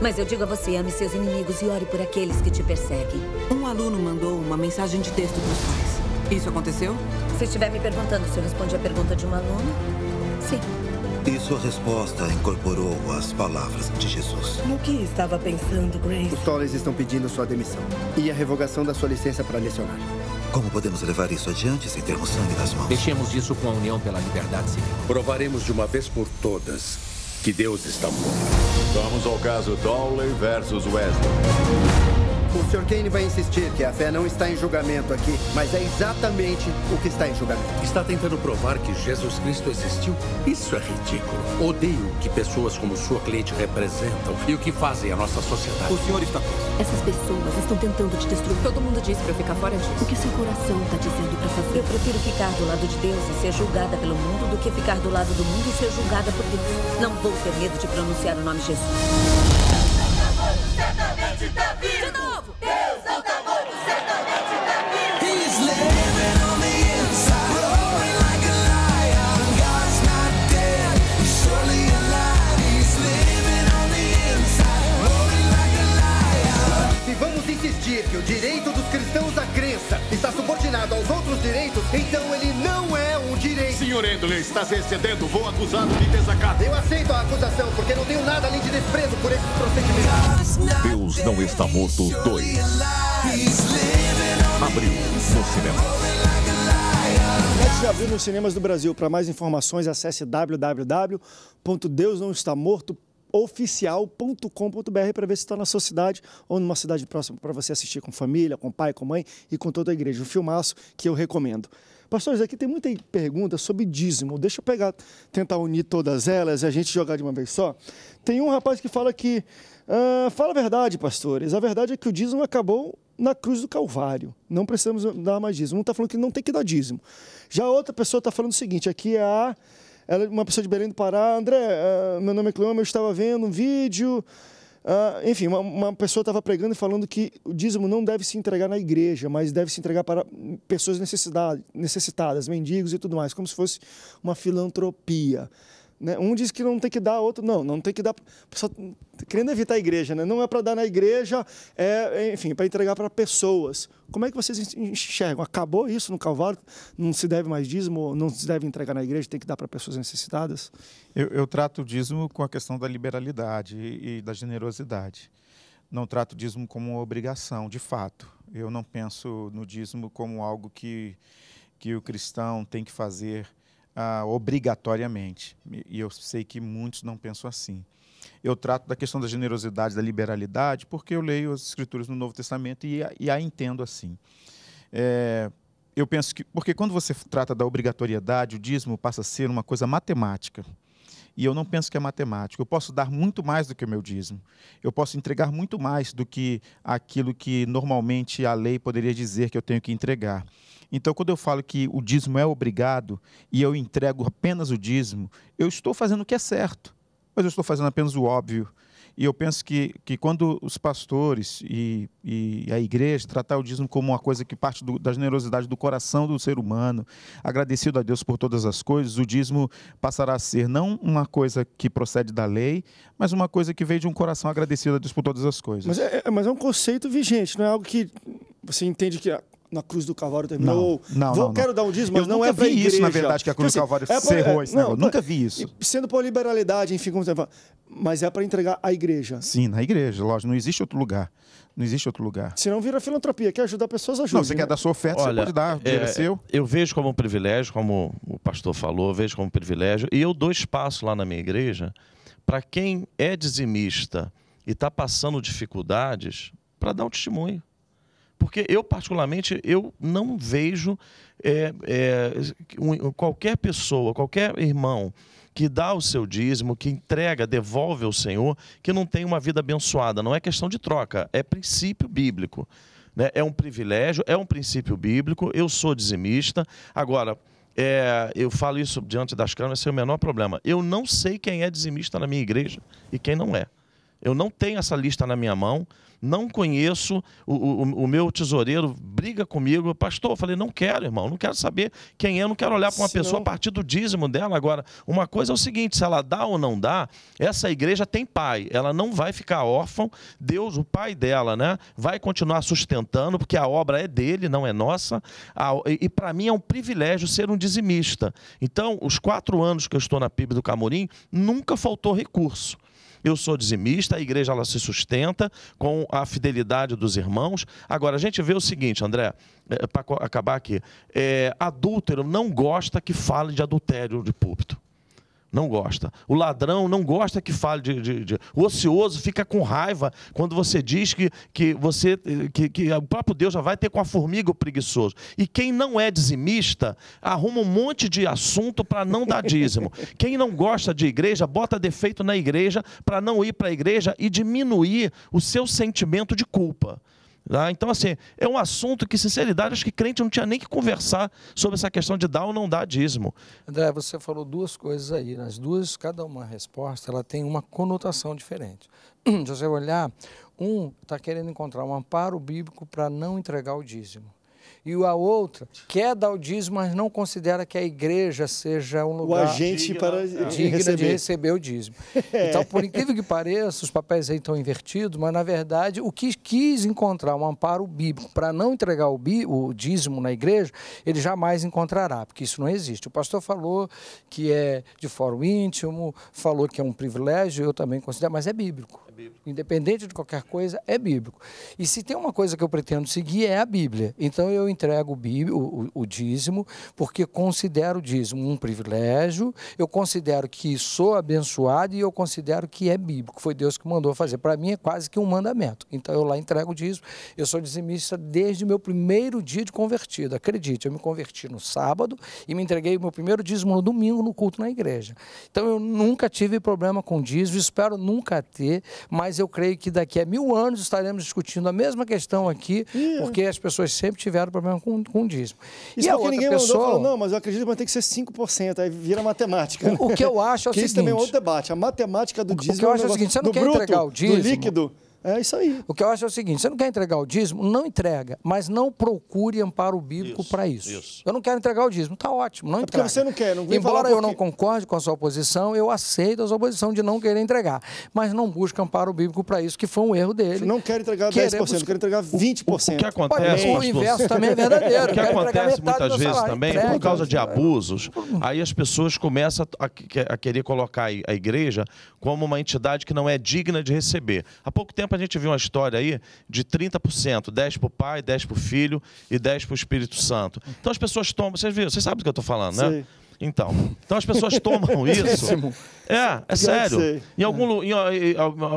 Mas eu digo a você, ame seus inimigos e ore por aqueles que te perseguem. Um aluno mandou uma mensagem de texto para os pais. Isso aconteceu? Se estiver me perguntando se eu respondi a pergunta de um aluno? sim. E sua resposta incorporou as palavras de Jesus. No que estava pensando, Grace? Os Tollers estão pedindo sua demissão e a revogação da sua licença para lecionar. Como podemos levar isso adiante sem termos sangue nas mãos? Deixemos isso com a União pela Liberdade Civil. Provaremos de uma vez por todas que Deus está morto. Vamos ao caso Dowley versus Wesley. O Sr. Kane vai insistir que a fé não está em julgamento aqui, mas é exatamente o que está em julgamento. Está tentando provar que Jesus Cristo existiu? Isso é ridículo. Odeio que pessoas como sua cliente representam e o que fazem a nossa sociedade. O senhor está preso. Essas pessoas estão tentando te destruir. Todo mundo diz para ficar fora disso. O que seu coração está dizendo para fazer? Eu prefiro ficar do lado de Deus e ser julgada pelo mundo do que ficar do lado do mundo e ser julgada por Deus. Não vou ter medo de pronunciar o nome Jesus. Certamente, também que o direito dos cristãos à crença está subordinado aos outros direitos, então ele não é um direito. Senhor Endler, está se excedendo. Vou acusá-lo de desacato. Eu aceito a acusação, porque não tenho nada além de desprezo por esses procedimentos. Deus não está morto 2. Abril, no cinema. Antes de abril nos cinemas do Brasil, para mais informações, acesse www.deusnãoestamorto.com oficial.com.br para ver se está na sua cidade ou numa cidade próxima para você assistir com família, com pai, com mãe e com toda a igreja. Um filmaço que eu recomendo. Pastores, aqui tem muita pergunta sobre dízimo. Deixa eu pegar, tentar unir todas elas e a gente jogar de uma vez só. Tem um rapaz que fala que. Ah, fala a verdade, pastores. A verdade é que o dízimo acabou na cruz do Calvário. Não precisamos dar mais dízimo. Um está falando que não tem que dar dízimo. Já outra pessoa está falando o seguinte: aqui é a ela é uma pessoa de Belém do Pará. André, uh, meu nome é Cleoma, eu estava vendo um vídeo. Uh, enfim, uma, uma pessoa estava pregando e falando que o dízimo não deve se entregar na igreja, mas deve se entregar para pessoas necessitadas, mendigos e tudo mais, como se fosse uma filantropia. Né? Um diz que não tem que dar, outro não, não tem que dar. Só querendo evitar a igreja, né? não é para dar na igreja, é, é enfim, para entregar para pessoas. Como é que vocês enxergam? Acabou isso no Calvário? Não se deve mais dízimo, não se deve entregar na igreja, tem que dar para pessoas necessitadas? Eu, eu trato o dízimo com a questão da liberalidade e, e da generosidade. Não trato o dízimo como uma obrigação, de fato. Eu não penso no dízimo como algo que, que o cristão tem que fazer ah, obrigatoriamente. E eu sei que muitos não pensam assim. Eu trato da questão da generosidade, da liberalidade, porque eu leio as Escrituras no Novo Testamento e a, e a entendo assim. É, eu penso que. Porque quando você trata da obrigatoriedade, o dízimo passa a ser uma coisa matemática. E eu não penso que é matemática. Eu posso dar muito mais do que o meu dízimo. Eu posso entregar muito mais do que aquilo que normalmente a lei poderia dizer que eu tenho que entregar. Então, quando eu falo que o dízimo é obrigado e eu entrego apenas o dízimo, eu estou fazendo o que é certo, mas eu estou fazendo apenas o óbvio. E eu penso que, que quando os pastores e, e a igreja tratar o dízimo como uma coisa que parte do, da generosidade do coração do ser humano, agradecido a Deus por todas as coisas, o dízimo passará a ser não uma coisa que procede da lei, mas uma coisa que veio de um coração agradecido a Deus por todas as coisas. Mas é, é, mas é um conceito vigente, não é algo que você entende que na cruz do Calvário terminou. Não, não, Vou, não Quero dar um dízimo, mas eu não é para igreja. isso, na verdade, que a cruz tipo assim, do Calvário é pra, cerrou é, esse não, negócio. Pra, nunca é, vi isso. Sendo por liberalidade, enfim, como você fala. Mas é para entregar à igreja. Sim, na igreja, lógico. Não existe outro lugar. Não existe outro lugar. Se não vira filantropia, quer ajudar pessoas, ajuda. Não, você né? quer dar sua oferta, Olha, você pode dar, é, é, seu. Eu vejo como um privilégio, como o pastor falou, vejo como um privilégio. E eu dou espaço lá na minha igreja para quem é dizimista e está passando dificuldades, para dar um testemunho porque eu, particularmente, eu não vejo é, é, um, qualquer pessoa, qualquer irmão que dá o seu dízimo, que entrega, devolve ao Senhor, que não tem uma vida abençoada. Não é questão de troca, é princípio bíblico. Né? É um privilégio, é um princípio bíblico. Eu sou dizimista. Agora, é, eu falo isso diante das câmeras sem é o menor problema. Eu não sei quem é dizimista na minha igreja e quem não é. Eu não tenho essa lista na minha mão não conheço, o, o, o meu tesoureiro briga comigo, pastor, eu falei, não quero, irmão, não quero saber quem é, não quero olhar para uma pessoa a partir do dízimo dela. Agora, uma coisa é o seguinte, se ela dá ou não dá, essa igreja tem pai, ela não vai ficar órfã, Deus, o pai dela, né, vai continuar sustentando, porque a obra é dele, não é nossa, a, e, e para mim é um privilégio ser um dizimista. Então, os quatro anos que eu estou na PIB do Camorim, nunca faltou recurso eu sou dizimista, a igreja ela se sustenta com a fidelidade dos irmãos. Agora, a gente vê o seguinte, André, é, para acabar aqui: é, adúltero não gosta que fale de adultério de púlpito não gosta. O ladrão não gosta que fale de, de, de, O ocioso fica com raiva quando você diz que, que você que, que o próprio Deus já vai ter com a formiga o preguiçoso. E quem não é dizimista arruma um monte de assunto para não dar dízimo. (laughs) quem não gosta de igreja bota defeito na igreja para não ir para a igreja e diminuir o seu sentimento de culpa. Tá? Então, assim, é um assunto que, sinceridade, acho que crente não tinha nem que conversar sobre essa questão de dar ou não dar dízimo. André, você falou duas coisas aí. Nas duas, cada uma resposta, ela tem uma conotação diferente. (clears throat) Se você olhar, um está querendo encontrar um amparo bíblico para não entregar o dízimo e a outra quer dar o dízimo, mas não considera que a igreja seja um lugar o agente digna, para de receber. de receber o dízimo. (laughs) É. Então, por incrível que pareça, os papéis aí estão invertidos, mas na verdade o que quis encontrar um amparo bíblico para não entregar o, bí, o dízimo na igreja, ele jamais encontrará, porque isso não existe. O pastor falou que é de fórum íntimo, falou que é um privilégio, eu também considero, mas é bíblico bíblico. Independente de qualquer coisa, é bíblico. E se tem uma coisa que eu pretendo seguir é a Bíblia. Então eu entrego o, o, o dízimo, porque considero o dízimo um privilégio, eu considero que sou abençoado e eu considero que é bíblico. Foi Deus que mandou fazer. Para mim é quase que um mandamento. Então eu lá entrego o dízimo. Eu sou dizimista desde o meu primeiro dia de convertido. Acredite, eu me converti no sábado e me entreguei o meu primeiro dízimo no domingo no culto na igreja. Então eu nunca tive problema com dízimo, espero nunca ter, mas eu creio que daqui a mil anos estaremos discutindo a mesma questão aqui, porque as pessoas sempre tiveram problema com, com o dízimo. Isso e porque ninguém pessoa... mandou, falou, não, mas eu acredito que tem que ser 5%, aí vira matemática. O, o, né? que eu acho é o (laughs) que seguinte... isso também é outro debate, a matemática do dízimo... O que eu é acho é o seguinte, você não quer bruto, entregar o dízimo... Do líquido... É isso aí. O que eu acho é o seguinte: você não quer entregar o dízimo? Não entrega, mas não procure amparo bíblico para isso. Eu não quero entregar o dízimo. está ótimo, não é entrega. Porque você não quer, não Embora eu não concorde com a sua posição, eu aceito a sua posição de não querer entregar. Mas não busque amparo bíblico para isso, que foi um erro dele. Você não quero entregar Queremos... 10%, você quero entregar 20%. O que acontece, O inverso também é verdadeiro. O que acontece muitas vezes também, entrega, por causa de é. abusos, aí as pessoas começam a, querer colocar a igreja como uma entidade que não é digna de receber. Há pouco tempo tempo a gente viu uma história aí de 30%, 10 para o pai, 10 para o filho e 10 para o Espírito Santo. Então as pessoas tomam, vocês viram, vocês sabem do que eu estou falando, né? Sim. Então, então as pessoas tomam (laughs) isso. É, é sério. Em algum em, em,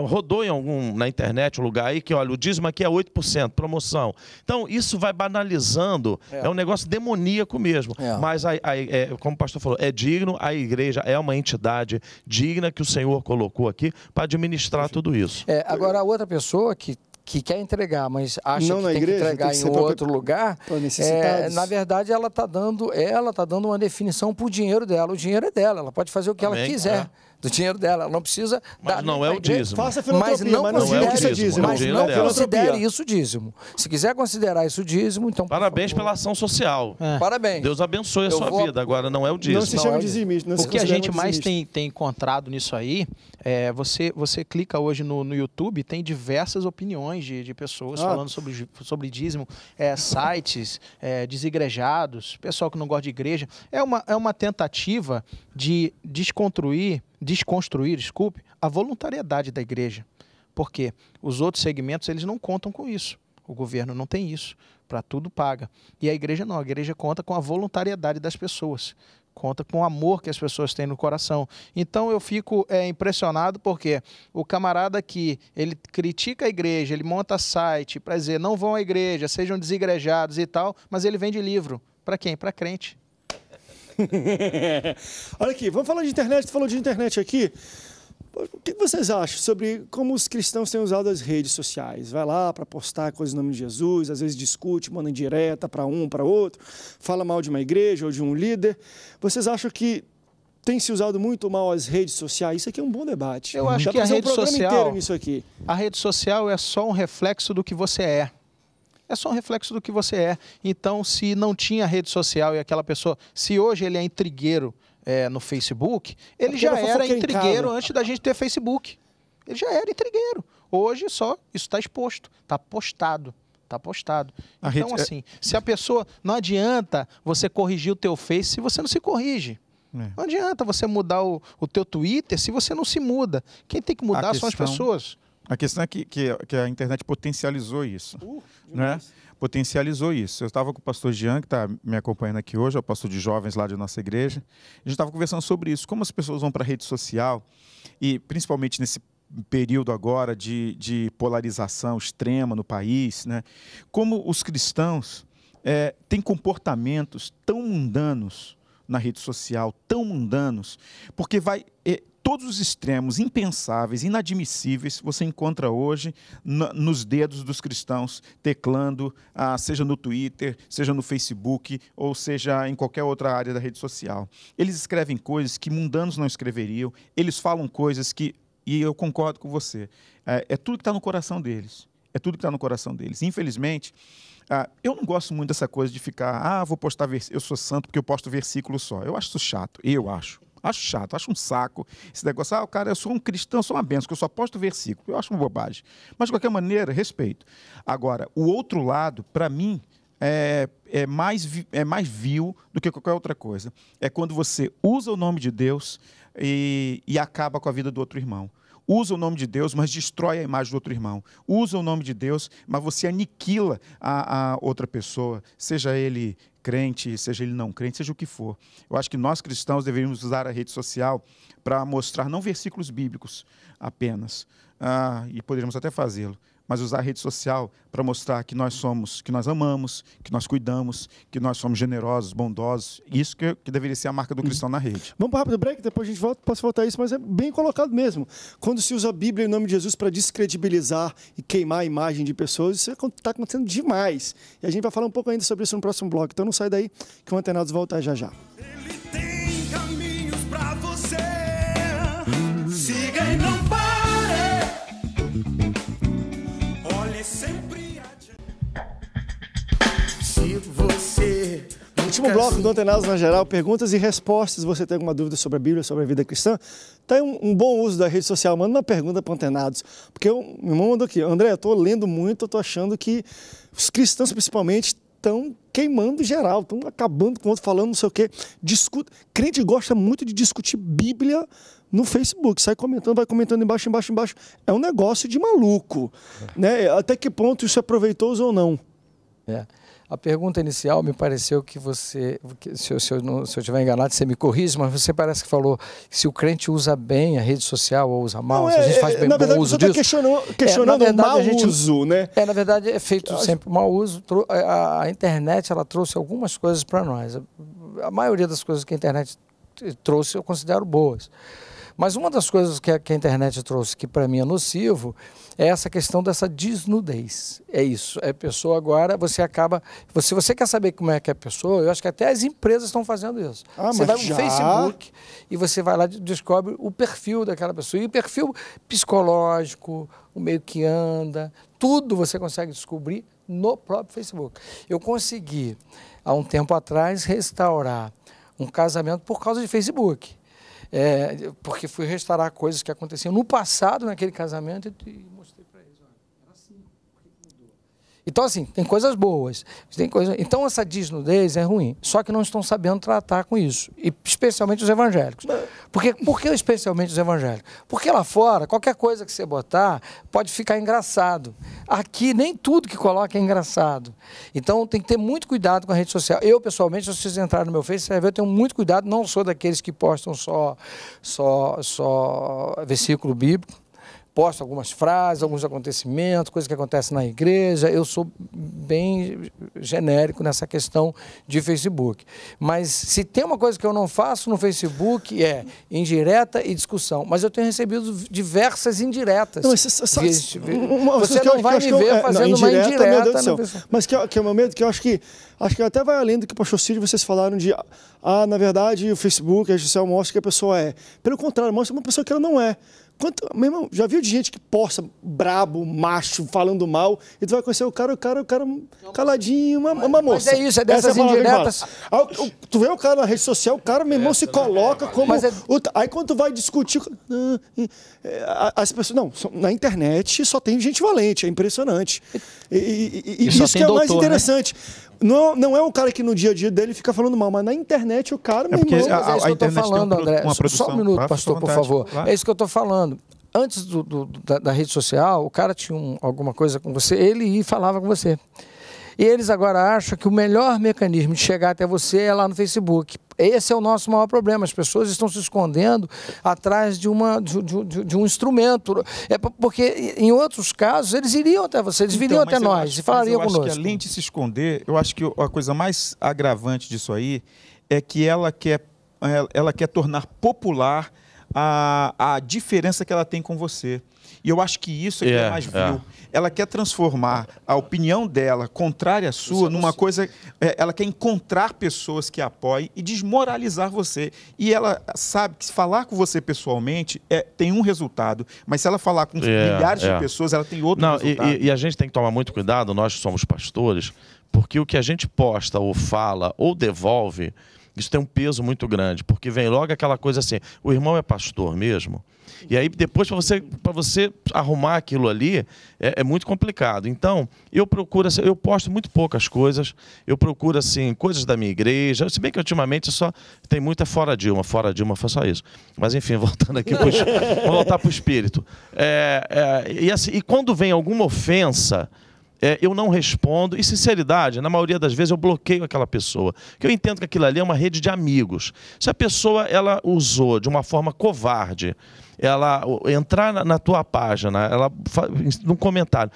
rodou em algum na internet um lugar aí que olha, o dízimo aqui é 8%, promoção. Então, isso vai banalizando, é, é um negócio demoníaco mesmo. É. Mas a, a, é, como o pastor falou, é digno, a igreja é uma entidade digna que o Senhor colocou aqui para administrar tudo isso. É, agora a outra pessoa que que quer entregar, mas acha não que tem igreja, que entregar tem que em outro lugar, é, na verdade ela está dando, ela tá dando uma definição para o dinheiro dela. O dinheiro é dela, ela pode fazer o que ela quiser. É do dinheiro dela. Ela não precisa mas dar. Não é o dízimo. Faça mas não, mas não, é o dízimo. Mas não considere isso dízimo. Se quiser considerar isso dízimo, então. Parabéns pela ação social. É. Parabéns. Deus abençoe a sua vou... vida. Agora não é o é dízimo. Não se chama dizimista. o que a gente mais tem, tem encontrado nisso aí é você, você clica hoje no, no YouTube, tem diversas opiniões de, de pessoas ah. falando sobre, sobre dízimo, é, sites, é, desigrejados, pessoal que não gosta de igreja. É uma, é uma tentativa de desconstruir desconstruir, desculpe, a voluntariedade da igreja. Porque os outros segmentos eles não contam com isso. O governo não tem isso. Para tudo paga. E a igreja não. A igreja conta com a voluntariedade das pessoas. Conta com o amor que as pessoas têm no coração. Então eu fico é, impressionado porque o camarada que ele critica a igreja, ele monta site para dizer não vão à igreja, sejam desigrejados e tal, mas ele vende livro. Para quem? Para crente. (laughs) Olha aqui, vamos falar de internet. Tu falou de internet aqui. O que vocês acham sobre como os cristãos têm usado as redes sociais? Vai lá para postar coisas em nome de Jesus, às vezes discute, manda direta para um, para outro, fala mal de uma igreja ou de um líder. Vocês acham que tem se usado muito mal as redes sociais? Isso aqui é um bom debate. Eu acho Dá que a rede um social, nisso aqui. A rede social é só um reflexo do que você é é só um reflexo do que você é. Então, se não tinha rede social e aquela pessoa, se hoje ele é intrigueiro é, no Facebook, é ele já era intrigueiro antes da gente ter Facebook. Ele já era intrigueiro. Hoje só isso está exposto, está postado. está postado. A então, rede... É assim, se a pessoa. Não adianta você corrigir o teu Face se você não se corrige. É. Não adianta você mudar o, o teu Twitter se você não se muda. Quem tem que mudar questão... são as pessoas. A questão é que, que, que a internet potencializou isso. Uh, né? Potencializou isso. Eu estava com o pastor Jean, que está me acompanhando aqui hoje, é o pastor de jovens lá de nossa igreja. A gente estava conversando sobre isso, como as pessoas vão para a rede social, e principalmente nesse período agora de, de polarização extrema no país, né? como os cristãos é, têm comportamentos tão mundanos na rede social, tão mundanos, porque vai todos os extremos impensáveis, inadmissíveis, você encontra hoje nos dedos dos cristãos, teclando, ah, seja no Twitter, seja no Facebook, ou seja em qualquer outra área da rede social. Eles escrevem coisas que mundanos não escreveriam, eles falam coisas que, e eu concordo com você, é, é tudo que está no coração deles. É tudo que está no coração deles. Infelizmente, ah, eu não gosto muito dessa coisa de ficar, ah, vou postar, eu sou santo porque eu posto versículo só. Eu acho isso chato, eu acho. Acho chato, acho um saco esse negócio. Ah, cara, eu sou um cristão, sou uma benção, que eu só posto versículo. Eu acho uma bobagem. Mas, de qualquer maneira, respeito. Agora, o outro lado, para mim, é, é, mais, é mais vil do que qualquer outra coisa. É quando você usa o nome de Deus e, e acaba com a vida do outro irmão usa o nome de Deus, mas destrói a imagem do outro irmão. Usa o nome de Deus, mas você aniquila a, a outra pessoa, seja ele crente, seja ele não crente, seja o que for. Eu acho que nós cristãos deveríamos usar a rede social para mostrar não versículos bíblicos apenas, ah, e poderíamos até fazê-lo, mas usar a rede social para mostrar que nós somos, que nós amamos, que nós cuidamos, que nós somos generosos, bondosos. Isso que, que deveria ser a marca do uhum. cristão na rede. Vamos para rápido break, depois a gente volta, posso voltar a isso, mas é bem colocado mesmo. Quando se usa a Bíblia em nome de Jesus para descredibilizar e queimar a imagem de pessoas, isso está é acontecendo demais. E a gente vai falar um pouco ainda sobre isso no próximo bloco. Então não sai daí que o Antenados volta já já. Ele tem Último bloco assim. do Antenados na Geral, perguntas e respostas. Você tem alguma dúvida sobre a Bíblia, sobre a vida cristã? Tem um, um bom uso da rede social. Manda uma pergunta para Antenados. Porque eu, meu irmão mandou aqui, André, eu estou lendo muito, eu estou achando que os cristãos, principalmente, estão queimando geral, estão acabando com o outro, falando não sei o quê. Discuta. Crente gosta muito de discutir Bíblia no Facebook, sai comentando, vai comentando embaixo, embaixo, embaixo. É um negócio de maluco. Né? Até que ponto isso é proveitoso ou não? É. A pergunta inicial me pareceu que você, se eu, se eu, não, se eu estiver enganado, você me corrige, mas você parece que falou que se o crente usa bem a rede social ou usa mal, não, se a gente é, faz é, bem na verdade, uso você tá disso. Tá questionando, questionando é, verdade, o mau uso, né? É, na verdade, é feito sempre mau uso. É, a, a internet ela trouxe algumas coisas para nós. A maioria das coisas que a internet trouxe eu considero boas. Mas uma das coisas que a, que a internet trouxe que para mim é nocivo é essa questão dessa desnudez. É isso. É pessoa agora, você acaba. Se você, você quer saber como é que é a pessoa, eu acho que até as empresas estão fazendo isso. Ah, você vai no já? Facebook e você vai lá e descobre o perfil daquela pessoa. E o perfil psicológico, o meio que anda, tudo você consegue descobrir no próprio Facebook. Eu consegui, há um tempo atrás, restaurar um casamento por causa de Facebook é, porque fui restaurar coisas que aconteciam no passado naquele casamento e então, assim, tem coisas boas. Tem coisa... Então, essa desnudez é ruim. Só que não estão sabendo tratar com isso. E especialmente os evangélicos. Porque, por que especialmente os evangélicos? Porque lá fora, qualquer coisa que você botar pode ficar engraçado. Aqui, nem tudo que coloca é engraçado. Então, tem que ter muito cuidado com a rede social. Eu, pessoalmente, se vocês entrarem no meu Face, você vai ver, eu tenho muito cuidado. Não sou daqueles que postam só, só, só versículo bíblico posto algumas frases, alguns acontecimentos, coisas que acontecem na igreja. Eu sou bem genérico nessa questão de Facebook. Mas se tem uma coisa que eu não faço no Facebook é indireta e discussão. Mas eu tenho recebido diversas indiretas. Não, isso, essa, Viste, uma, você que, não vai que me ver eu, é, fazendo não, indireta, uma indireta. Meu Deus Mas que, é que é o meu momento que eu acho que acho que até vai além do que o pastor Cid vocês falaram de ah, na verdade, o Facebook, a rede social mostra que a pessoa é. Pelo contrário, mostra uma pessoa que ela não é. Quanto, mesmo, já viu de gente que possa brabo, macho, falando mal, e tu vai conhecer o cara, o cara, o cara caladinho, uma, uma moça. Mas é isso, é dessas Essa é indiretas. tu vê o cara na rede social, o cara, meu irmão, se coloca como... É... O, aí quando tu vai discutir... É, as pessoas... Não, na internet só tem gente valente, é impressionante. E, e, e, e isso é o mais né? interessante. Né? Não, não é um cara que no dia a dia dele fica falando mal, mas na internet o cara, é meu irmão... A, é isso a que eu estou falando, um, André. Produção, Só um minuto, pastor, por favor. É isso que eu estou falando antes do, do, da, da, rede social, o cara tinha um, alguma coisa com você, ele ia e falava com você. E eles agora acham que o melhor mecanismo de chegar até você é lá no Facebook. Esse é o nosso maior problema. As pessoas estão se escondendo atrás de, uma, de, de, de um instrumento. É porque, em outros casos, eles iriam até você, eles viriam então, até nós acho, e falariam mas eu conosco. Acho que, além de se esconder, eu acho que a coisa mais agravante disso aí é que ela quer, é, ela quer tornar popular a, a diferença que ela tem com você. E eu acho que isso é que é, é mais é. vil. Ela quer transformar a opinião dela, contrária à sua, é numa coisa. ela quer encontrar pessoas que apoiem e desmoralizar você. E ela sabe que se falar com você pessoalmente é, tem um resultado, mas se ela falar com milhares de pessoas, ela tem outro Não, resultado. E, e a gente tem que tomar muito cuidado, nós somos pastores, porque o que a gente posta ou fala ou devolve isso tem um peso muito grande, porque vem logo aquela coisa assim: o irmão é pastor mesmo. E aí depois para você para você arrumar aquilo ali é, é, muito complicado. Então eu procuro assim, eu posto muito poucas coisas. Eu procuro assim coisas da minha igreja. Se bem que ultimamente só tem muita fora Dilma, fora Dilma foi só isso. Mas enfim (laughs) voltando aqui pro, voltar para o espírito. É, é, e, assim, e quando vem alguma ofensa é, eu não respondo. E sinceridade, na maioria das vezes eu bloqueio aquela pessoa. Que eu entendo que aquilo ali é uma rede de amigos. Se a pessoa ela usou de uma forma covarde, ela entrar na, na tua página, ela num comentário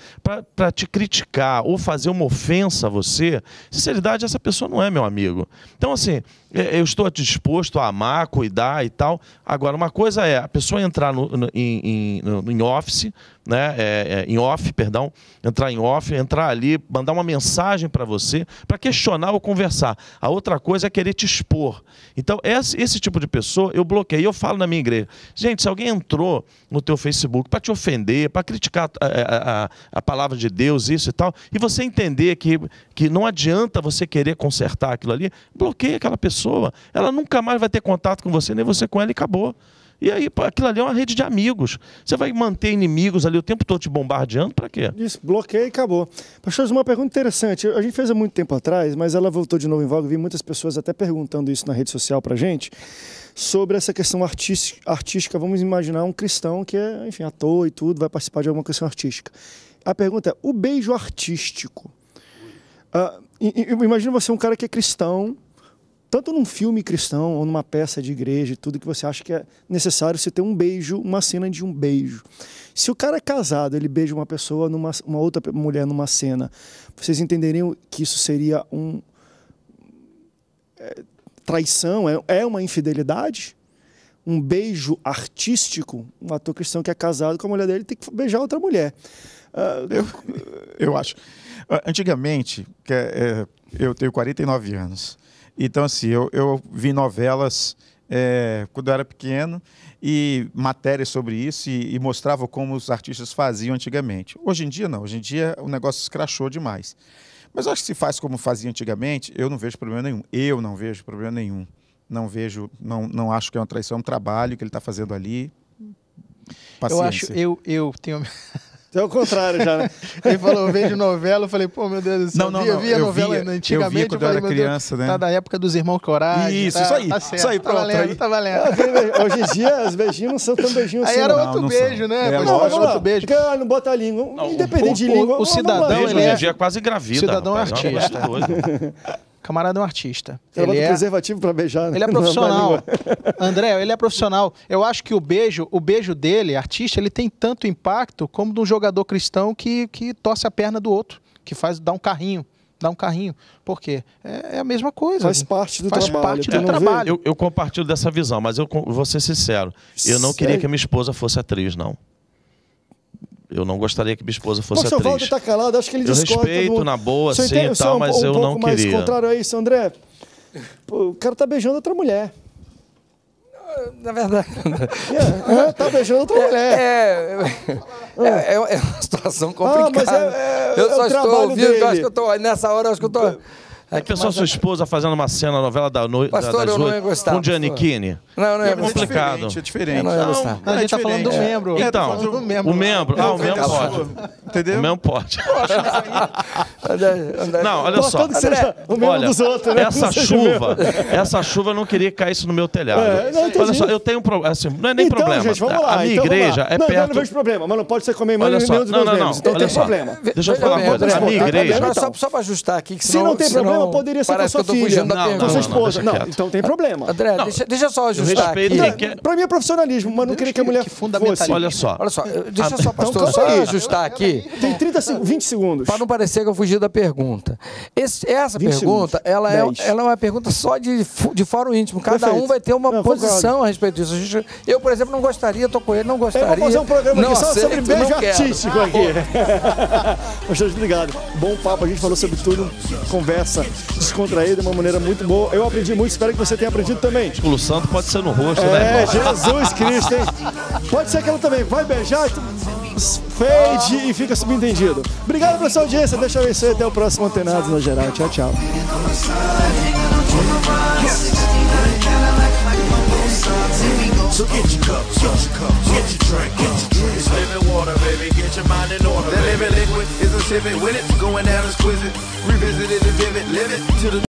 para te criticar ou fazer uma ofensa a você, sinceridade essa pessoa não é meu amigo. Então assim, é, eu estou disposto a amar, cuidar e tal. Agora uma coisa é a pessoa entrar no, no em, em, no, em office né, é, é, em off, perdão, entrar em off, entrar ali, mandar uma mensagem para você, para questionar ou conversar. A outra coisa é querer te expor. Então, esse, esse tipo de pessoa eu bloqueio. Eu falo na minha igreja, gente, se alguém entrou no teu Facebook para te ofender, para criticar a, a, a, palavra de Deus, isso e tal, e você entender que, que não adianta você querer consertar aquilo ali, bloqueia aquela pessoa. Ela nunca mais vai ter contato com você, nem você com ela e acabou. E aí, aquilo ali é uma rede de amigos. Você vai manter inimigos ali o tempo todo te bombardeando, para quê? Isso, bloqueia e acabou. Pastor, uma pergunta interessante. A gente fez há muito tempo atrás, mas ela voltou de novo em voga. Vi muitas pessoas até perguntando isso na rede social para gente sobre essa questão artística. Vamos imaginar um cristão que é, enfim, ator e tudo, vai participar de alguma questão artística. A pergunta é: o beijo artístico? Uh, imagina você um cara que é cristão, tanto num filme cristão ou numa peça de igreja, tudo que você acha que é necessário você ter um beijo, uma cena de um beijo. Se o cara é casado, ele beija uma pessoa, numa, uma outra mulher numa cena, vocês entenderiam que isso seria um é, traição, é, é uma infidelidade? Um beijo artístico, um ator cristão que é casado com a mulher dele tem que beijar outra mulher. Uh, eu, eu acho. Ah, antigamente, que é, é eu tenho 49 anos. Então, assim, eu, eu vi novelas é, quando eu era pequeno e matérias sobre isso e, e mostrava como os artistas faziam antigamente. Hoje em dia, não. Hoje em dia, o negócio escrachou demais. Mas acho que se faz como fazia antigamente, eu não vejo problema nenhum. Eu não vejo problema nenhum. Não vejo, não, não acho que é uma traição, é um trabalho que ele está fazendo ali. Paciência. Eu acho, eu, eu tenho é o contrário já, né? Ele falou, vejo novela, eu falei, pô, meu Deus do céu. Não, não, eu via, via eu novela via, antigamente. Eu via quando eu, falei, era criança, Deus, né? Tá da época dos irmãos Coragem. Isso, tá, isso aí. Tá certo, isso aí, tá pronto. Tá valendo, aí. tá valendo. Tá hoje em dia, os beijinhos não são tão beijinhos assim. Aí era não, outro não beijo, né? É, não, lógico, outro beijo. Porque ah, não bota a língua. Independente o, de língua. O, o cidadão, é ele é... Hoje em dia é quase gravido. O cidadão é artista camarada é um artista. Ele, é ele é preservativo para beijar. Ele é né? (laughs) profissional. André, ele é profissional. Eu acho que o beijo, o beijo dele, artista, ele tem tanto impacto como de um jogador cristão que, que torce a perna do outro, que faz dá um carrinho dá um carrinho. Por quê? É, é a mesma coisa. Faz parte do Faz trabalho. Parte do é, trabalho. Eu, eu, compartilho dessa visão, mas eu vou ser sincero. Eu não Sério? queria que a minha esposa fosse atriz, não eu não gostaria que minha esposa fosse Pô, atriz. O seu Walter tá calado, acho que ele eu discorda. Eu respeito, do... na boa, sim e tal, é um, mas um eu não queria. Mas contrário a isso, André. Pô, o cara tá beijando outra mulher. Na verdade. é, tá beijando outra é, mulher. É, ah. é, é, uma situação complicada. Ah, mas é, é, eu é só estou ouvindo, eu acho que eu tô, nessa hora eu acho que eu tô. A é pessoa, sua é- esposa, fazendo uma cena, na novela da noite. Pastor, da, eu não ia gostar. Com Giannichini. Não, não é, é complicado. É diferente. É diferente. Não, não, não, não, a gente é tá falando do é. membro. Então, tá membro. o membro. Ah, o então, membro tá pode. Entendeu? O membro pode. Não, olha só. o membro olha, dos outros, né? Essa chuva, essa chuva eu não queria que caísse no meu telhado. É, não, olha só, eu tenho um problema. Assim, não é nem então, problema. Gente, vamos tá? lá. A minha então, igreja é não, perto. Não, não vejo problema, mas não pode ser comer mãe nenhum dos meus membros. Então tem problema. Deixa eu falar uma coisa. A minha igreja. Então. Só para ajustar aqui, que se não tem problema problema poderia ser com sua filha, não, com sua esposa. Não, então tem problema. André, deixa, deixa só ajustar tá aqui. Que... Pra mim é profissionalismo, mas não queria que a mulher que fosse. Olha só. Olha só, deixa ah, só, então pastor, só ajustar aqui. Tem 30, 20 segundos. Pra não parecer que eu fugi da pergunta. Esse, essa pergunta, ela é, ela é uma pergunta só de, de fórum íntimo. Cada Perfeito. um vai ter uma não, posição a respeito disso. A gente, eu, por exemplo, não gostaria, tô com ele, não gostaria. Eu vou fazer um programa não aqui só sobre beijo artístico aqui. (laughs) Pastor, obrigado. Bom papo, a gente falou sobre tudo. Conversa descontraída, de uma maneira muito boa. Eu aprendi muito, espero que você tenha aprendido também. O santo pode ser no rosto, é, né? É, Jesus (laughs) Cristo, hein? Pode ser aquela também. Vai beijar, fade e fica subentendido. Obrigado pela sua audiência, deixa eu ver isso Até o próximo Antenados no geral. Tchau, tchau. So get your cups, get your cups, get your drink, get your drink. living water, baby. Get your mind in order. The living liquid is a civic When it's Going down exquisite. Revisited the vivid. Live it to the